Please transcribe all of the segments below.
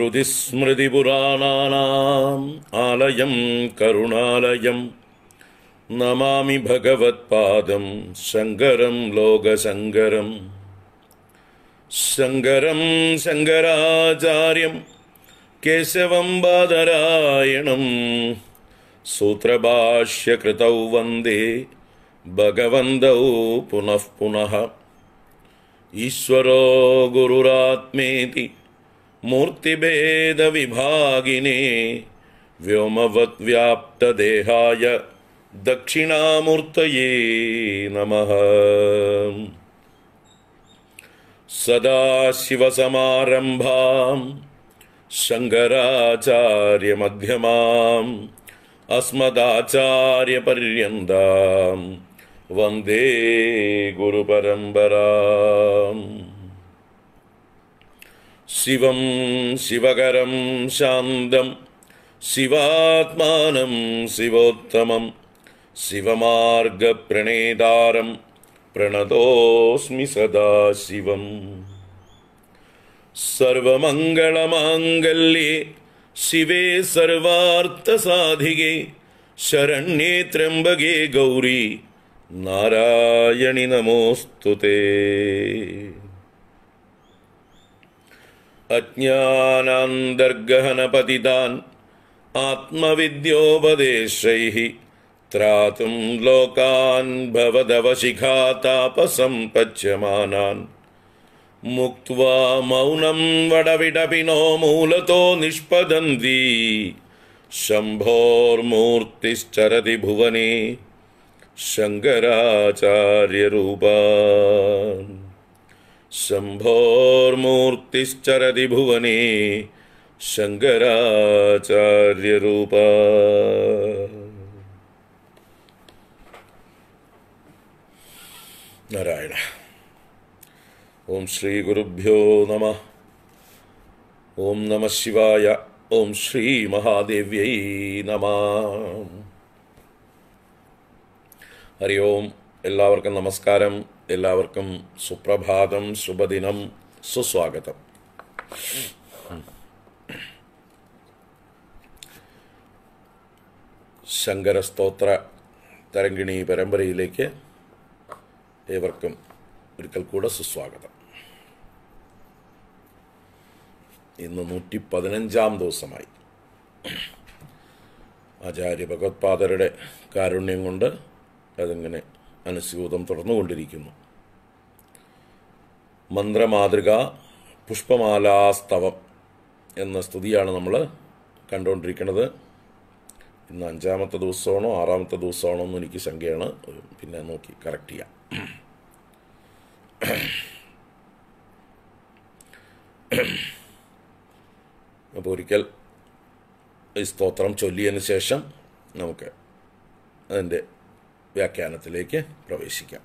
श्रुतिस्मृतिपुराणानाम् आलयं करुणालयं नमामि भगवत्पादं शङ्करं लोकशङ्करं शङ्करं शङ्कराचार्यं केशवं बादरायणं सूत्रभाष्यकृतौ वन्दे भगवन्दौ पुनः पुनः ईश्वरो गुरुरात्मेति मूर्तिभेदविभागिने व्योमवद्व्याप्तदेहाय नम नमः सदाशिवसमारम्भां शङ्कराचार्यमध्यमाम् अस्मदाचार्यपर्यता वंदे गुरुपरम्पराम् शिवं शिवकरं शान्तं शिवात्मानं शिवोत्तमं शिवमार्गप्रणेदारं प्रणतोऽस्मि सदा शिवम् सर्वमङ्गलमाङ्गल्ये शिवे सर्वार्थसाधिगे शरण्येत्र्यम्बगे गौरी नारायणि नमोऽस्तु ते अज्ञानान्तर्गहनपतितान् आत्मविद्योपदेशैः त्रातुं लोकान् भवदवशिखातापसम्पच्यमानान् मुक्त्वा मौनं वडविडपिनो मूलतो निष्पदन्ति शम्भोर्मूर्तिश्चरति भुवने शङ्कराचार्यरूपा ശംഭോർമൂർത്തിശ്ചരതി ഭുവനി शङ्कराचार्यरूपा നാരായണ ഓം ശ്രീ ഗുരുഭ്യോ നമ ഓം നമ ശിവായ ഓം ശ്രീ മഹാദേവ്യൈ നമ ഹരി ഓം എല്ലാവർക്കും നമസ്കാരം എല്ലാവർക്കും സുപ്രഭാതം ശുഭദിനം സുസ്വാഗതം ശങ്കരസ്തോത്ര തരംഗിണി പരമ്പരയിലേക്ക് ഏവർക്കും ഒരിക്കൽ കൂടെ സുസ്വാഗതം ഇന്ന് നൂറ്റി പതിനഞ്ചാം ദിവസമായി ആചാര്യ ഭഗവത്പാദരുടെ കാരുണ്യം കൊണ്ട് അതിങ്ങനെ അനുസ്യൂതം തുടർന്നുകൊണ്ടിരിക്കുന്നു മന്ത്രമാതൃക പുഷ്പമാലാസ്തവം എന്ന സ്തുതിയാണ് നമ്മൾ കണ്ടുകൊണ്ടിരിക്കുന്നത് ഇന്ന് അഞ്ചാമത്തെ ദിവസമാണോ ആറാമത്തെ ദിവസമാണോ എന്ന് എനിക്ക് ശങ്കയാണ് പിന്നെ നോക്കി കറക്റ്റ് ചെയ്യാം അപ്പോൾ ഒരിക്കൽ ഈ സ്തോത്രം ചൊല്ലിയതിന് ശേഷം നമുക്ക് അതിൻ്റെ വ്യാഖ്യാനത്തിലേക്ക് പ്രവേശിക്കാം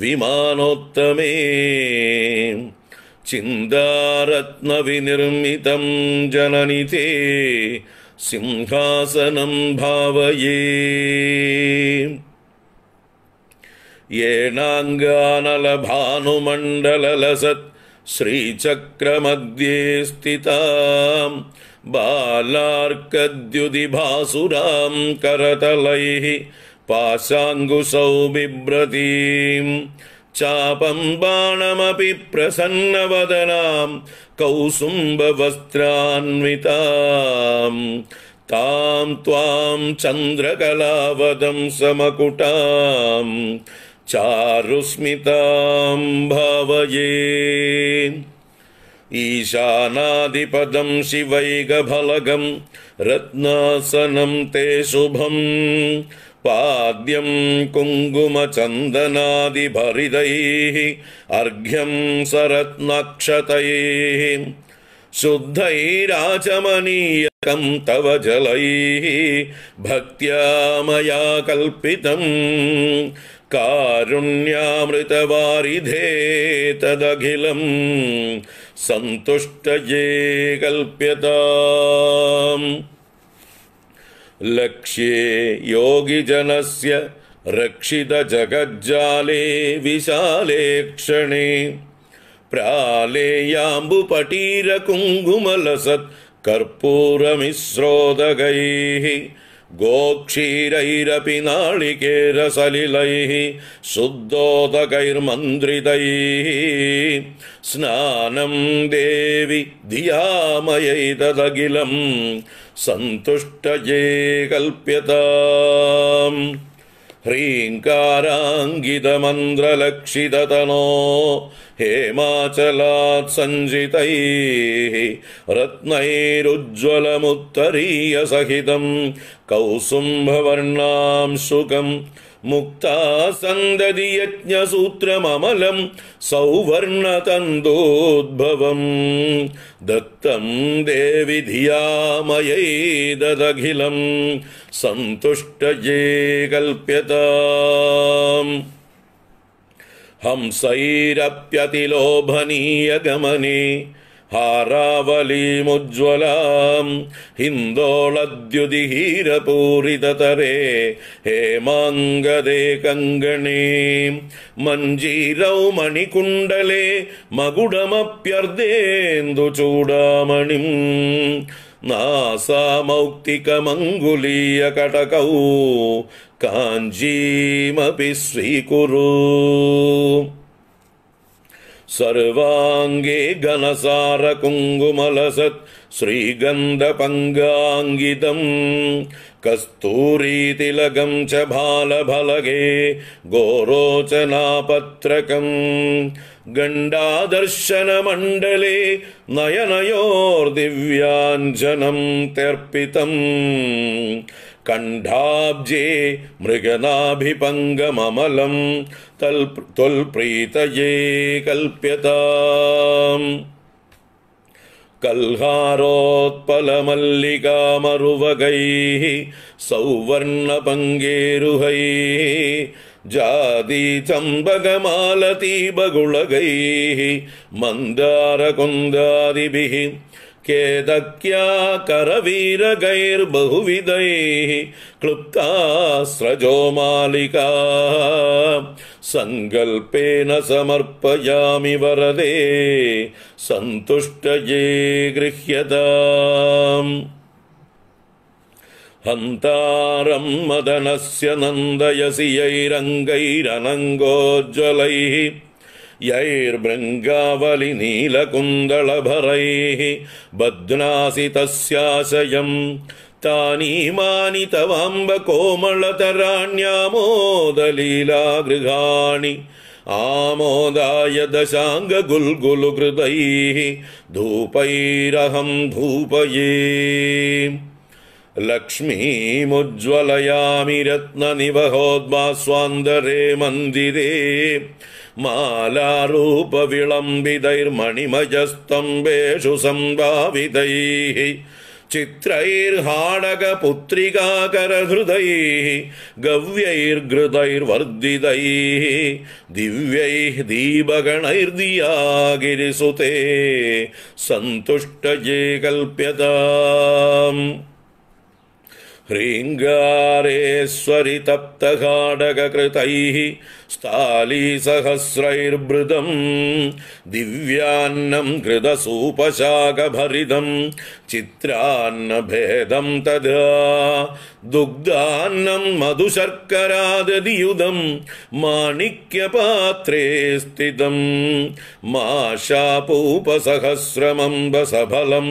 विमानोत्तमे चिन्दारत्नविनिर्मितं जननिते जननि ते सिंहासनम् भावये येनाङ्गानलभानुमण्डलसत् श्रीचक्रमध्ये स्थितां बालार्कद्युदिभासुरां करतलैः पाशाङ्गुसौ बिभ्रतीम् चापं बाणमपि प्रसन्नवदनाम् कौसुम्बवस्त्रान्विताम् ताम् त्वाम् चन्द्रकलावदम् समकुटाम् चारुस्मिताम् भावये ईशानाधिपदम् शिवैकफलगम् रत्नासनम् ते शुभम् पाद्यं कुङ्कुमचन्दनादिभरितैः अर्घ्यं सरत्नक्षतैः शुद्धैराचमनीयकं तव जलैः भक्त्या मया कल्पितम् कारुण्यामृतवारिधे तदखिलम् सन्तुष्टये कल्प्यताम् लक्ष्ये योगिजनस्य रक्षितजगज्जाले विशाले क्षणे प्राले याम्बुपटीरकुङ्गुमलसत् गोक्षीरैरपि नाळिकेरसलिलैः शुद्धोदकैर्मन्द्रितैः स्नानं देवि धियामयैतदखिलम् सन्तुष्टये कल्प्यताम् ह्रीङ्काराङ्गितमन्द्रलक्षिततनो हेमाचलात् सञ्जितैः रत्नैरुज्ज्वलमुत्तरीयसहितम् कौसुम्भवर्णां सुखम् मुक्तासन्दधियज्ञसूत्रममलं सौवर्णतन्दोद्भवम् दत्तं देवि धिया मयैददखिलं सन्तुष्टये हंसैरप्यतिलोभनीय हंसैरप्यतिलोभनीयगमने ഹാരാവലീമുജ്വലാം ഹിന്ദോളദ്യുതിഹീരപൂരിതരേ ഹേമാംഗദേ കങ്കണേ മഞ്ജീരൗ മണികുണ്ടലേ ചൂടാമണി നാസാമൗക്തികമംഗുലീയകടകൗ കാഞ്ചീമപി സ്വീകുരു सर्वाङ्गे घनसारकुङ्गुमलसत् श्रीगन्धपङ्गाङ्गितम् कस्तूरी च बालफलगे गोरोचनापत्रकम् गण्डादर्शनमण्डले नयनयोर्दिव्याञ्जनम् त्यर्पितम् कण्ठाब्जे मृगनाभिपङ्गममलं तल् तुल्प्रीतये कल्प्यताम् कल्हारोत्पलमल्लिकामरुवगैः सौवर्णपङ्गेरुहैः जादी बगमालती मन्दारकुन्दादिभिः केदक्या करवीरगैर्बहुविधैः क्लुप्तास्रजो मालिका सङ्कल्पेन समर्पयामि वरदे सन्तुष्टये गृह्यताम् हन्तारं मदनस्य नन्दयसि यैरङ्गैरनङ्गोज्ज्वलैः यैर्मृङ्गावलिनीलकुन्दलभरैः बद्नासि तस्याशयम् तानीमानि तवाम्ब कोमलतराण्या मोदलीला गृहाणि आमोदाय दशाङ्ग गुल् धूपये लक्ष्मीमुज्ज्वलयामि रत्न मन्दिरे മാലാരൂപവിളംബിതൈർമണിമജസ്തംബേഷു സംഭാവിതൈ ചിത്രൈർഹാടകപുത്രികാകരഹൃദൈ ഗവ്യൈർഘൃതൈർവർദ്ധിതൈ ദിവ്യൈ ദീപഗണൈർദിയാഗിരിസുതേ സന്തുഷ്ടജേ കൽപ്യതാ ीङ्गारेश्वरि स्थालीसहस्रैर्भृतम् दिव्यान्नम् कृतसूपशाकभरितम् चित्रान्न तदा दुग्धान्नम् मधुशर्करा माणिक्यपात्रे स्थितम् माशापूपसहस्रमम्बसफलम्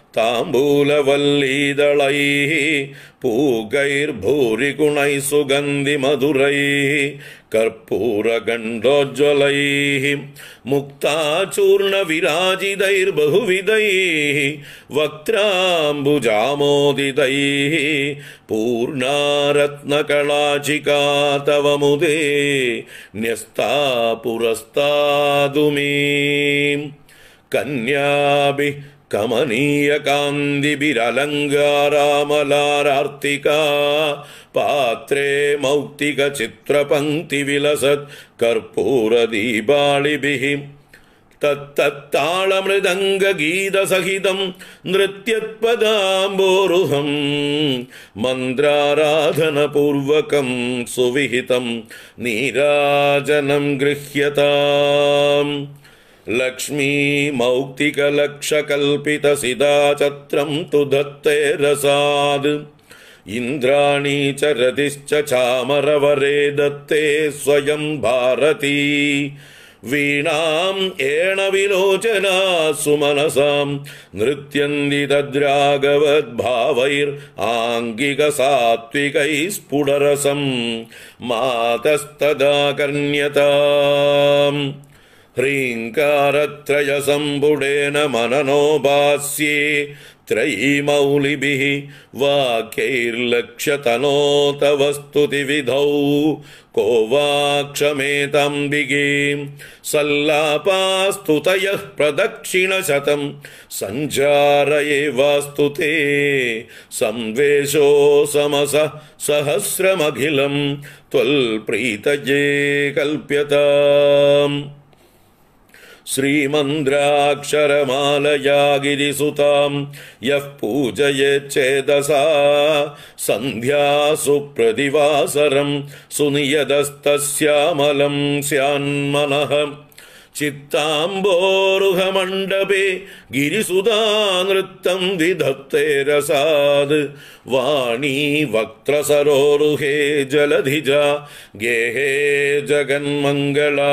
ताम्बूलवल्लीदलैः पूगैर्भूरिगुणैः सुगन्धिमधुरैः कर्पूरगण्डोज्ज्वलैः मुक्ता चूर्णविराजितैर्बहुविधैः वक्त्राम्बुजामोदितैः पूर्णा रत्नकलाचिका तव मुदे न्यस्ता पुरस्तादुमी कन्याभि कमनीयकान्दिभिरलङ्गारामलारार्तिका पात्रे मौक्तिक चित्रपङ्क्ति विलसत् नृत्यत्पदाम्बोरुहम् दीपालिभिः सुविहितं नीराजनं गृह्यताम् लक्ष्मी मौक्तिक तु दत्ते रसाद् इन्द्राणी च रतिश्च चामरवरे दत्ते स्वयं भारती वीणाम् एण विलोचना सुमनसां नृत्यन्ति तद्रागवद्भावैर् आङ्गिक मातस्तदा कर्ण्यता ह्रीङ्कारत्रयसम्बुडेन सम्बुडेन मननो वास्ये त्रयी वाक्यैर्लक्ष्यतनो तव वस्तुतिविधौ को वा क्षमेताम्बिगीम् सल्लापास्तु तयः प्रदक्षिणशतम् सञ्चारये ते संवेशो समसः सहस्रमखिलं त्वल् कल्प्यता श्रीमन्द्राक्षरमालया गिरिसुतां यः पूजये चेदसा सन्ध्या स्यान्मनः चित्ताम्बोरुहमण्डपे गिरिसुधा नृत्तं विधत्ते रसाद् वाणी वक्त्रसरोरुहे जलधिजा गेहे जगन्मङ्गला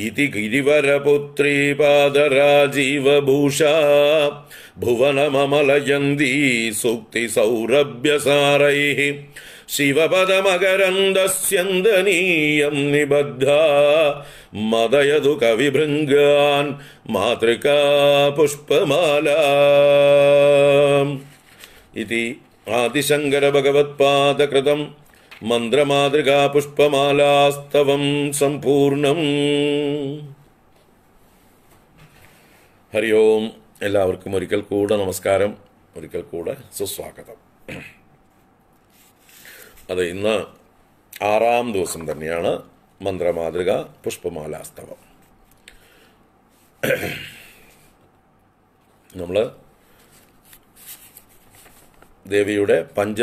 इति गिरिवरपुत्री पादराजीवभूषा भुवनममलयन्ती सूक्तिसौरभ्यसारैः शिवपदमगरन्दस्यन्दनीयम् निबद्धा मदय तु कविभृङ्गान् मातृका पुष्पमाला इति आदिशङ्करभगवत्पादकृतम् പുഷ്പമാലാസ്തവം സമ്പൂർണം ഹരി ഓം എല്ലാവർക്കും ഒരിക്കൽ കൂടെ നമസ്കാരം ഒരിക്കൽ കൂടെ സുസ്വാഗതം അത് ഇന്ന് ആറാം ദിവസം തന്നെയാണ് മന്ത്രമാതൃക പുഷ്പമാലാസ്തവം നമ്മൾ ദേവിയുടെ പഞ്ച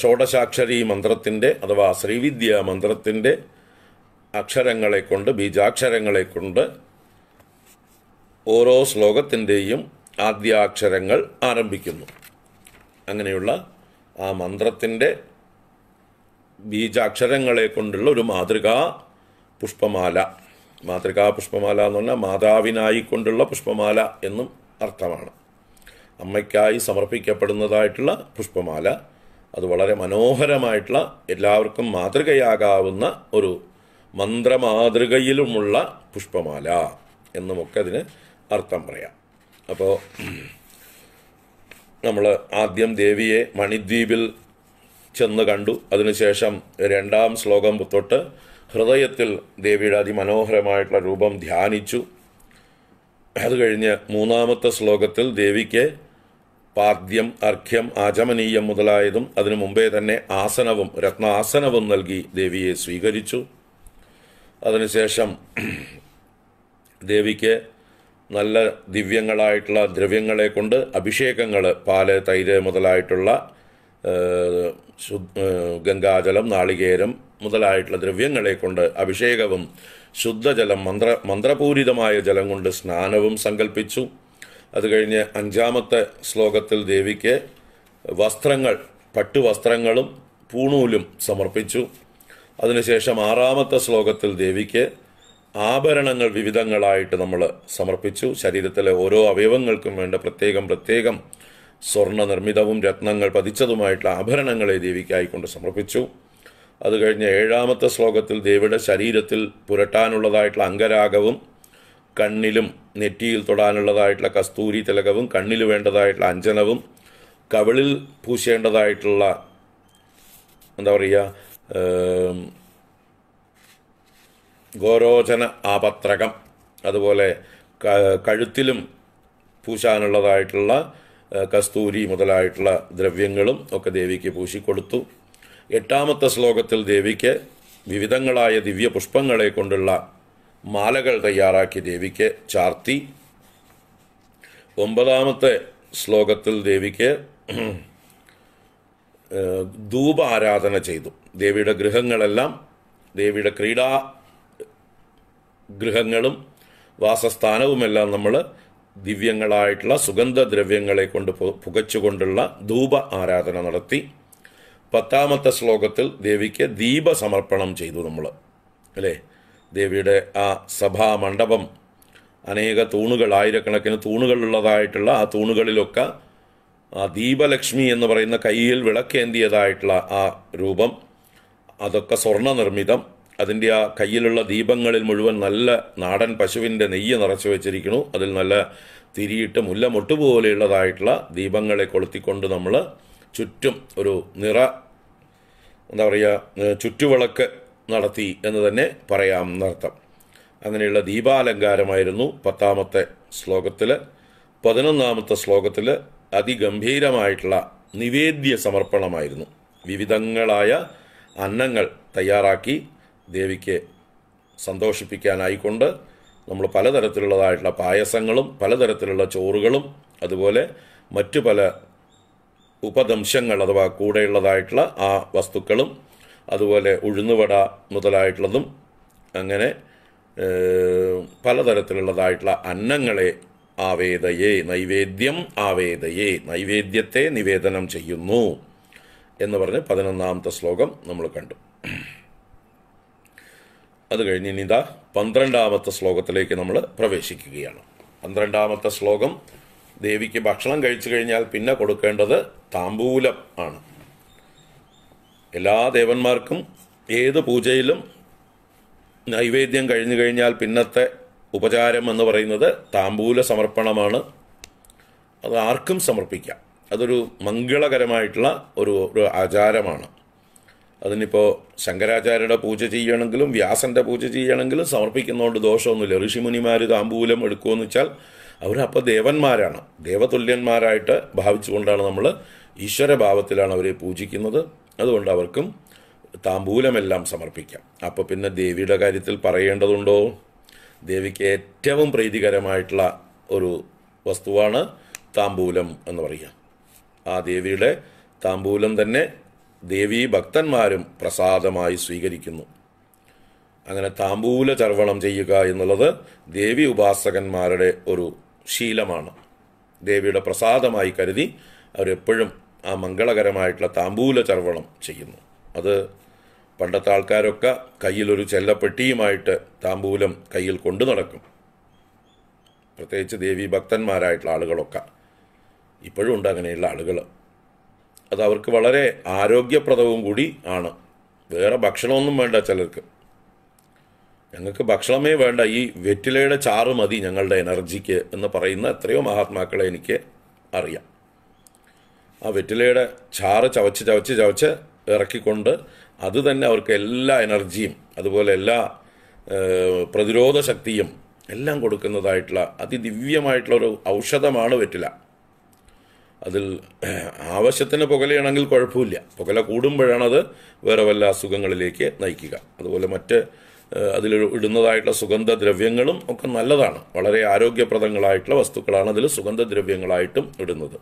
ഷോഡശാക്ഷരി മന്ത്രത്തിൻ്റെ അഥവാ ശ്രീവിദ്യ മന്ത്രത്തിൻ്റെ അക്ഷരങ്ങളെ കൊണ്ട് ബീജാക്ഷരങ്ങളെ കൊണ്ട് ഓരോ ശ്ലോകത്തിൻ്റെയും ആദ്യാക്ഷരങ്ങൾ ആരംഭിക്കുന്നു അങ്ങനെയുള്ള ആ മന്ത്രത്തിൻ്റെ ബീജാക്ഷരങ്ങളെ കൊണ്ടുള്ള ഒരു മാതൃകാ പുഷ്പമാല മാതൃകാ പുഷ്പമാല എന്ന് പറഞ്ഞാൽ മാതാവിനായിക്കൊണ്ടുള്ള പുഷ്പമാല എന്നും അർത്ഥമാണ് അമ്മയ്ക്കായി സമർപ്പിക്കപ്പെടുന്നതായിട്ടുള്ള പുഷ്പമാല അത് വളരെ മനോഹരമായിട്ടുള്ള എല്ലാവർക്കും മാതൃകയാകാവുന്ന ഒരു മന്ത്രമാതൃകയിലുമുള്ള പുഷ്പമാല എന്നുമൊക്കെ അതിന് അർത്ഥം പറയാം അപ്പോൾ നമ്മൾ ആദ്യം ദേവിയെ മണിദ്വീപിൽ ചെന്ന് കണ്ടു അതിനുശേഷം രണ്ടാം ശ്ലോകം തൊട്ട് ഹൃദയത്തിൽ ദേവിയുടെ അതിമനോഹരമായിട്ടുള്ള രൂപം ധ്യാനിച്ചു അത് കഴിഞ്ഞ് മൂന്നാമത്തെ ശ്ലോകത്തിൽ ദേവിക്ക് പാദ്യം അർഘ്യം ആചമനീയം മുതലായതും അതിനു മുമ്പേ തന്നെ ആസനവും രത്നാസനവും നൽകി ദേവിയെ സ്വീകരിച്ചു അതിനുശേഷം ദേവിക്ക് നല്ല ദിവ്യങ്ങളായിട്ടുള്ള ദ്രവ്യങ്ങളെ കൊണ്ട് അഭിഷേകങ്ങൾ പാല് തൈര് മുതലായിട്ടുള്ള ഗംഗാജലം നാളികേരം മുതലായിട്ടുള്ള ദ്രവ്യങ്ങളെ കൊണ്ട് അഭിഷേകവും ശുദ്ധജലം മന്ത്ര മന്ത്രപൂരിതമായ ജലം കൊണ്ട് സ്നാനവും സങ്കല്പിച്ചു അത് കഴിഞ്ഞ് അഞ്ചാമത്തെ ശ്ലോകത്തിൽ ദേവിക്ക് വസ്ത്രങ്ങൾ പട്ടുവസ്ത്രങ്ങളും പൂണൂലും സമർപ്പിച്ചു അതിനുശേഷം ആറാമത്തെ ശ്ലോകത്തിൽ ദേവിക്ക് ആഭരണങ്ങൾ വിവിധങ്ങളായിട്ട് നമ്മൾ സമർപ്പിച്ചു ശരീരത്തിലെ ഓരോ അവയവങ്ങൾക്കും വേണ്ട പ്രത്യേകം പ്രത്യേകം സ്വർണ്ണ നിർമ്മിതവും രത്നങ്ങൾ പതിച്ചതുമായിട്ടുള്ള ആഭരണങ്ങളെ ദേവിക്കായിക്കൊണ്ട് സമർപ്പിച്ചു അത് കഴിഞ്ഞ് ഏഴാമത്തെ ശ്ലോകത്തിൽ ദേവിയുടെ ശരീരത്തിൽ പുരട്ടാനുള്ളതായിട്ടുള്ള അംഗരാഗവും കണ്ണിലും നെറ്റിയിൽ തൊടാനുള്ളതായിട്ടുള്ള കസ്തൂരി തിലകവും കണ്ണിൽ വേണ്ടതായിട്ടുള്ള അഞ്ജനവും കവിളിൽ പൂശേണ്ടതായിട്ടുള്ള എന്താ പറയുക ഗോരോചന ആപത്രകം അതുപോലെ കഴുത്തിലും പൂശാനുള്ളതായിട്ടുള്ള കസ്തൂരി മുതലായിട്ടുള്ള ദ്രവ്യങ്ങളും ഒക്കെ ദേവിക്ക് പൂശിക്കൊടുത്തു എട്ടാമത്തെ ശ്ലോകത്തിൽ ദേവിക്ക് വിവിധങ്ങളായ പുഷ്പങ്ങളെ കൊണ്ടുള്ള മാലകൾ തയ്യാറാക്കി ദേവിക്ക് ചാർത്തി ഒമ്പതാമത്തെ ശ്ലോകത്തിൽ ദേവിക്ക് ധൂപ ആരാധന ചെയ്തു ദേവിയുടെ ഗൃഹങ്ങളെല്ലാം ദേവിയുടെ ക്രീഡാ ഗൃഹങ്ങളും വാസസ്ഥാനവുമെല്ലാം നമ്മൾ ദിവ്യങ്ങളായിട്ടുള്ള സുഗന്ധദ്രവ്യങ്ങളെ കൊണ്ട് പുകച്ചുകൊണ്ടുള്ള ധൂപ ആരാധന നടത്തി പത്താമത്തെ ശ്ലോകത്തിൽ ദേവിക്ക് ദീപസമർപ്പണം ചെയ്തു നമ്മൾ അല്ലേ ദേവിയുടെ ആ സഭാമണ്ഡപം അനേക തൂണുകൾ ആയിരക്കണക്കിന് തൂണുകളുള്ളതായിട്ടുള്ള ആ തൂണുകളിലൊക്കെ ആ ദീപലക്ഷ്മി എന്ന് പറയുന്ന കയ്യിൽ വിളക്കേന്തിയതായിട്ടുള്ള ആ രൂപം അതൊക്കെ സ്വർണ്ണ നിർമ്മിതം അതിൻ്റെ ആ കയ്യിലുള്ള ദീപങ്ങളിൽ മുഴുവൻ നല്ല നാടൻ പശുവിൻ്റെ നെയ്യ് നിറച്ച് വെച്ചിരിക്കുന്നു അതിൽ നല്ല തിരിയിട്ട് മുല്ലമൊട്ട് പോലെയുള്ളതായിട്ടുള്ള ദീപങ്ങളെ കൊളുത്തിക്കൊണ്ട് നമ്മൾ ചുറ്റും ഒരു നിറ എന്താ പറയുക ചുറ്റുവിളക്ക് നടത്തി എന്ന് തന്നെ പറയാം എന്നർത്ഥം അങ്ങനെയുള്ള ദീപാലങ്കാരമായിരുന്നു പത്താമത്തെ ശ്ലോകത്തിൽ പതിനൊന്നാമത്തെ ശ്ലോകത്തിൽ അതിഗംഭീരമായിട്ടുള്ള നിവേദ്യ സമർപ്പണമായിരുന്നു വിവിധങ്ങളായ അന്നങ്ങൾ തയ്യാറാക്കി ദേവിക്ക് സന്തോഷിപ്പിക്കാനായിക്കൊണ്ട് നമ്മൾ പലതരത്തിലുള്ളതായിട്ടുള്ള പായസങ്ങളും പലതരത്തിലുള്ള ചോറുകളും അതുപോലെ മറ്റു പല ഉപദംശങ്ങൾ അഥവാ കൂടെയുള്ളതായിട്ടുള്ള ആ വസ്തുക്കളും അതുപോലെ ഉഴുന്നുവട മുതലായിട്ടുള്ളതും അങ്ങനെ പലതരത്തിലുള്ളതായിട്ടുള്ള അന്നങ്ങളെ ആവേദയെ നൈവേദ്യം ആവേദയെ നൈവേദ്യത്തെ നിവേദനം ചെയ്യുന്നു എന്ന് പറഞ്ഞ് പതിനൊന്നാമത്തെ ശ്ലോകം നമ്മൾ കണ്ടു അത് കഴിഞ്ഞ് ഇനി ഇതാ പന്ത്രണ്ടാമത്തെ ശ്ലോകത്തിലേക്ക് നമ്മൾ പ്രവേശിക്കുകയാണ് പന്ത്രണ്ടാമത്തെ ശ്ലോകം ദേവിക്ക് ഭക്ഷണം കഴിച്ചു കഴിഞ്ഞാൽ പിന്നെ കൊടുക്കേണ്ടത് താമ്പൂലം ആണ് എല്ലാ ദേവന്മാർക്കും ഏത് പൂജയിലും നൈവേദ്യം കഴിഞ്ഞു കഴിഞ്ഞാൽ പിന്നത്തെ ഉപചാരം എന്ന് പറയുന്നത് താമ്പൂല സമർപ്പണമാണ് അത് ആർക്കും സമർപ്പിക്കാം അതൊരു മംഗളകരമായിട്ടുള്ള ഒരു ഒരു ആചാരമാണ് അതിനിപ്പോൾ ശങ്കരാചാര്യയുടെ പൂജ ചെയ്യണമെങ്കിലും വ്യാസൻ്റെ പൂജ ചെയ്യണമെങ്കിലും സമർപ്പിക്കുന്നതുകൊണ്ട് ദോഷമൊന്നുമില്ല ഋഷിമുനിമാർ താമ്പൂലം എടുക്കുമെന്ന് വെച്ചാൽ അവരപ്പോൾ ദേവന്മാരാണ് ദേവതുല്യന്മാരായിട്ട് ഭാവിച്ചുകൊണ്ടാണ് നമ്മൾ ഈശ്വരഭാവത്തിലാണ് അവരെ പൂജിക്കുന്നത് അതുകൊണ്ട് അവർക്കും താമ്പൂലമെല്ലാം സമർപ്പിക്കാം അപ്പോൾ പിന്നെ ദേവിയുടെ കാര്യത്തിൽ പറയേണ്ടതുണ്ടോ ദേവിക്ക് ഏറ്റവും പ്രീതികരമായിട്ടുള്ള ഒരു വസ്തുവാണ് താമ്പൂലം എന്ന് പറയുക ആ ദേവിയുടെ താമ്പൂലം തന്നെ ദേവി ഭക്തന്മാരും പ്രസാദമായി സ്വീകരിക്കുന്നു അങ്ങനെ താമ്പൂല ചർവണം ചെയ്യുക എന്നുള്ളത് ദേവി ഉപാസകന്മാരുടെ ഒരു ശീലമാണ് ദേവിയുടെ പ്രസാദമായി കരുതി അവരെപ്പോഴും ആ മംഗളകരമായിട്ടുള്ള താമ്പൂല ചർവണം ചെയ്യുന്നു അത് പണ്ടത്തെ ആൾക്കാരൊക്കെ കയ്യിലൊരു ചെല്ലപ്പെട്ടിയുമായിട്ട് താമ്പൂലം കയ്യിൽ കൊണ്ടു നടക്കും പ്രത്യേകിച്ച് ദേവീ ഭക്തന്മാരായിട്ടുള്ള ആളുകളൊക്കെ ഇപ്പോഴും ഉണ്ട് അങ്ങനെയുള്ള ആളുകൾ അത് അവർക്ക് വളരെ ആരോഗ്യപ്രദവും കൂടി ആണ് വേറെ ഭക്ഷണമൊന്നും വേണ്ട ചിലർക്ക് ഞങ്ങൾക്ക് ഭക്ഷണമേ വേണ്ട ഈ വെറ്റിലയുടെ ചാറ് മതി ഞങ്ങളുടെ എനർജിക്ക് എന്ന് പറയുന്ന എത്രയോ മഹാത്മാക്കളെ എനിക്ക് അറിയാം ആ വെറ്റിലയുടെ ചാറ് ചവച്ച് ചവച്ച് ചവച്ച് ഇറക്കിക്കൊണ്ട് അത് തന്നെ അവർക്ക് എല്ലാ എനർജിയും അതുപോലെ എല്ലാ പ്രതിരോധ ശക്തിയും എല്ലാം കൊടുക്കുന്നതായിട്ടുള്ള അതിദിവ്യമായിട്ടുള്ള ഒരു ഔഷധമാണ് വെറ്റില അതിൽ ആവശ്യത്തിന് പുകലയാണെങ്കിൽ കുഴപ്പമില്ല പുകല കൂടുമ്പോഴാണ് അത് വേറെ വല്ല അസുഖങ്ങളിലേക്ക് നയിക്കുക അതുപോലെ മറ്റ് അതിൽ ഇടുന്നതായിട്ടുള്ള സുഗന്ധദ്രവ്യങ്ങളും ഒക്കെ നല്ലതാണ് വളരെ ആരോഗ്യപ്രദങ്ങളായിട്ടുള്ള വസ്തുക്കളാണ് അതിൽ സുഗന്ധദ്രവ്യങ്ങളായിട്ടും ഇടുന്നത്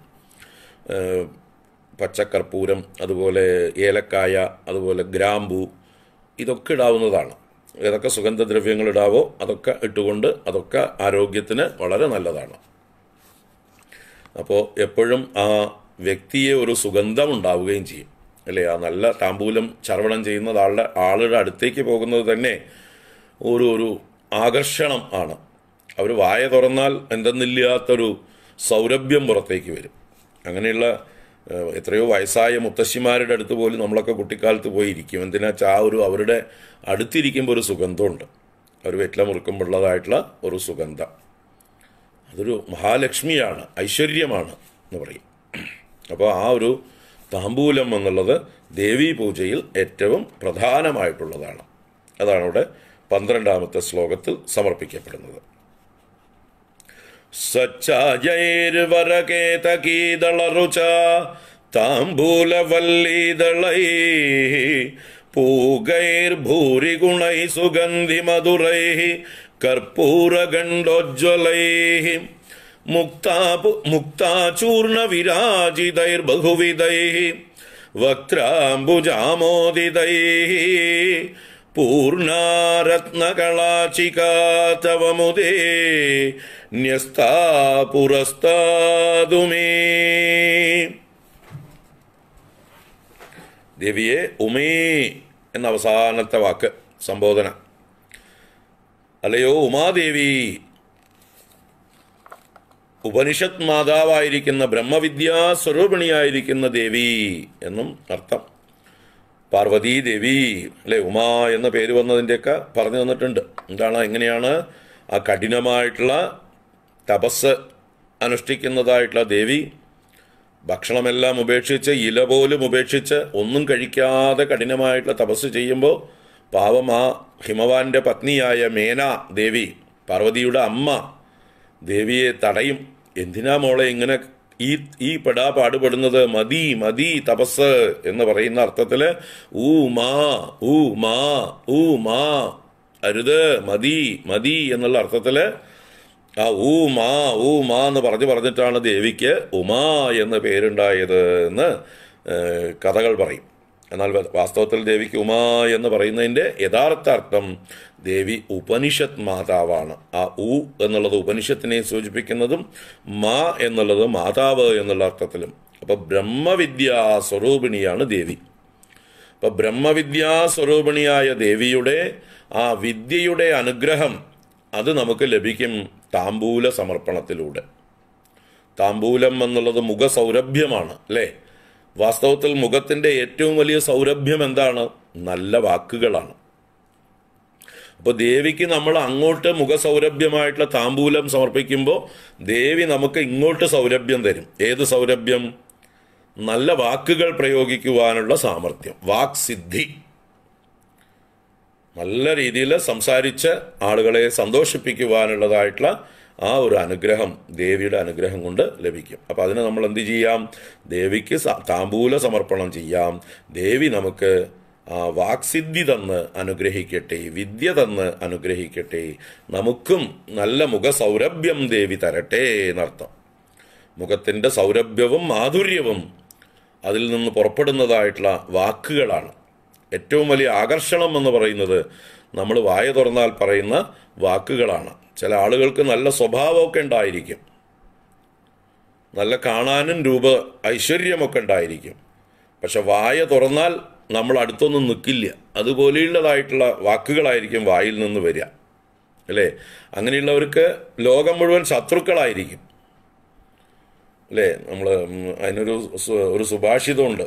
പച്ചക്കർപ്പൂരം അതുപോലെ ഏലക്കായ അതുപോലെ ഗ്രാമ്പു ഇതൊക്കെ ഇടാവുന്നതാണ് ഏതൊക്കെ സുഗന്ധദ്രവ്യങ്ങൾ ഇടാവോ അതൊക്കെ ഇട്ടുകൊണ്ട് അതൊക്കെ ആരോഗ്യത്തിന് വളരെ നല്ലതാണ് അപ്പോൾ എപ്പോഴും ആ വ്യക്തിയെ ഒരു സുഗന്ധം ഉണ്ടാവുകയും ചെയ്യും അല്ലേ ആ നല്ല താമ്പൂലം ചർവണം ചെയ്യുന്ന ആളുടെ ആളുടെ അടുത്തേക്ക് പോകുന്നത് തന്നെ ഒരു ഒരു ആകർഷണം ആണ് അവർ വായ തുറന്നാൽ എന്തെന്നില്ലാത്തൊരു സൗരഭ്യം പുറത്തേക്ക് വരും അങ്ങനെയുള്ള എത്രയോ വയസ്സായ മുത്തശ്ശിമാരുടെ അടുത്ത് പോലും നമ്മളൊക്കെ കുട്ടിക്കാലത്ത് പോയിരിക്കും എന്തിനാ ചാ ഒരു അവരുടെ അടുത്തിരിക്കുമ്പോൾ ഒരു സുഗന്ധമുണ്ട് അവർ വെറ്റില മുറുക്കുമ്പോഴുള്ളതായിട്ടുള്ള ഒരു സുഗന്ധം അതൊരു മഹാലക്ഷ്മിയാണ് ഐശ്വര്യമാണ് എന്ന് പറയും അപ്പോൾ ആ ഒരു താമ്പൂലം എന്നുള്ളത് ദേവീ പൂജയിൽ ഏറ്റവും പ്രധാനമായിട്ടുള്ളതാണ് അതാണ് ഇവിടെ പന്ത്രണ്ടാമത്തെ ശ്ലോകത്തിൽ സമർപ്പിക്കപ്പെടുന്നത് സച്ചാജൈർവരകേതകീതളറുച താംബൂലവല്ലീതളൈ പൂകൈർഭൂരിഗുണൈ സുഗന്ധി മധുരൈ കർപ്പൂരഗണ്ഡോജ്വലൈ മുക്താപു മുക്താചൂർണ വിരാജിതൈർബഹുവിധൈ വക്രാംബുജാമോദിതൈ പൂർണാരത്നകളാചികാ തവമുദേ ന്യസ്താ ദേവിയെ ഉമേ എന്ന അവസാനത്തെ വാക്ക് സംബോധന അല്ലയോ ഉമാദേവി ഉപനിഷത് മാതാവായിരിക്കുന്ന ബ്രഹ്മവിദ്യാസ്വരൂപിണിയായിരിക്കുന്ന ദേവി എന്നും അർത്ഥം പാർവതീ ദേവി അല്ലെ ഉമ എന്ന പേര് വന്നതിൻ്റെയൊക്കെ പറഞ്ഞു തന്നിട്ടുണ്ട് എന്താണ് എങ്ങനെയാണ് ആ കഠിനമായിട്ടുള്ള തപസ് അനുഷ്ഠിക്കുന്നതായിട്ടുള്ള ദേവി ഭക്ഷണമെല്ലാം ഉപേക്ഷിച്ച് ഇല പോലും ഉപേക്ഷിച്ച് ഒന്നും കഴിക്കാതെ കഠിനമായിട്ടുള്ള തപസ് ചെയ്യുമ്പോൾ പാവം ആ ഹിമവാന്റെ പത്നിയായ മേന ദേവി പാർവതിയുടെ അമ്മ ദേവിയെ തടയും എന്തിനാ മോളെ ഇങ്ങനെ ഈ ഈ പെടാ പാടുപെടുന്നത് മതി മതി തപസ് എന്ന് പറയുന്ന അർത്ഥത്തിൽ ഊ മാ ഊ മാ ഊ മാ അരുത് മതി മതി എന്നുള്ള അർത്ഥത്തിൽ ആ ഊ മാ ഊ മാ എന്ന് പറഞ്ഞു പറഞ്ഞിട്ടാണ് ദേവിക്ക് ഉമാ എന്ന പേരുണ്ടായത് എന്ന് കഥകൾ പറയും എന്നാൽ വാസ്തവത്തിൽ ദേവിക്ക് ഉമ എന്ന് പറയുന്നതിൻ്റെ യഥാർത്ഥ അർത്ഥം ദേവി ഉപനിഷത്ത് മാതാവാണ് ആ ഉ എന്നുള്ളത് ഉപനിഷത്തിനെ സൂചിപ്പിക്കുന്നതും മാ എന്നുള്ളത് മാതാവ് എന്നുള്ള അർത്ഥത്തിലും അപ്പോൾ ബ്രഹ്മവിദ്യാ സ്വരൂപിണിയാണ് ദേവി അപ്പോൾ ബ്രഹ്മവിദ്യാ സ്വരൂപിണിയായ ദേവിയുടെ ആ വിദ്യയുടെ അനുഗ്രഹം അത് നമുക്ക് ലഭിക്കും താമ്പൂല സമർപ്പണത്തിലൂടെ താമ്പൂലം എന്നുള്ളത് മുഖസൗരഭ്യമാണ് അല്ലേ വാസ്തവത്തിൽ മുഖത്തിൻ്റെ ഏറ്റവും വലിയ സൗരഭ്യം എന്താണ് നല്ല വാക്കുകളാണ് അപ്പോൾ ദേവിക്ക് നമ്മൾ അങ്ങോട്ട് മുഖസൗരഭ്യമായിട്ടുള്ള താമ്പൂലം സമർപ്പിക്കുമ്പോൾ ദേവി നമുക്ക് ഇങ്ങോട്ട് സൗരഭ്യം തരും ഏത് സൗരഭ്യം നല്ല വാക്കുകൾ പ്രയോഗിക്കുവാനുള്ള സാമർഥ്യം വാക്സിദ്ധി നല്ല രീതിയിൽ സംസാരിച്ച് ആളുകളെ സന്തോഷിപ്പിക്കുവാനുള്ളതായിട്ടുള്ള ആ ഒരു അനുഗ്രഹം ദേവിയുടെ അനുഗ്രഹം കൊണ്ട് ലഭിക്കും അപ്പോൾ അതിന് നമ്മൾ എന്ത് ചെയ്യാം ദേവിക്ക് താമ്പൂല സമർപ്പണം ചെയ്യാം ദേവി നമുക്ക് വാക്സിദ്ധി തന്ന് അനുഗ്രഹിക്കട്ടെ വിദ്യ തന്ന് അനുഗ്രഹിക്കട്ടെ നമുക്കും നല്ല മുഖ സൗരഭ്യം ദേവി തരട്ടെ എന്നർത്ഥം മുഖത്തിൻ്റെ സൗരഭ്യവും മാധുര്യവും അതിൽ നിന്ന് പുറപ്പെടുന്നതായിട്ടുള്ള വാക്കുകളാണ് ഏറ്റവും വലിയ ആകർഷണം എന്ന് പറയുന്നത് നമ്മൾ വായ തുറന്നാൽ പറയുന്ന വാക്കുകളാണ് ചില ആളുകൾക്ക് നല്ല സ്വഭാവമൊക്കെ ഉണ്ടായിരിക്കും നല്ല കാണാനും രൂപ ഐശ്വര്യമൊക്കെ ഉണ്ടായിരിക്കും പക്ഷെ വായ തുറന്നാൽ നമ്മൾ അടുത്തൊന്നും നിൽക്കില്ല അതുപോലെയുള്ളതായിട്ടുള്ള വാക്കുകളായിരിക്കും വായിൽ നിന്ന് വരിക അല്ലേ അങ്ങനെയുള്ളവർക്ക് ലോകം മുഴുവൻ ശത്രുക്കളായിരിക്കും അല്ലേ നമ്മൾ അതിനൊരു ഒരു സുഭാഷിതമുണ്ട്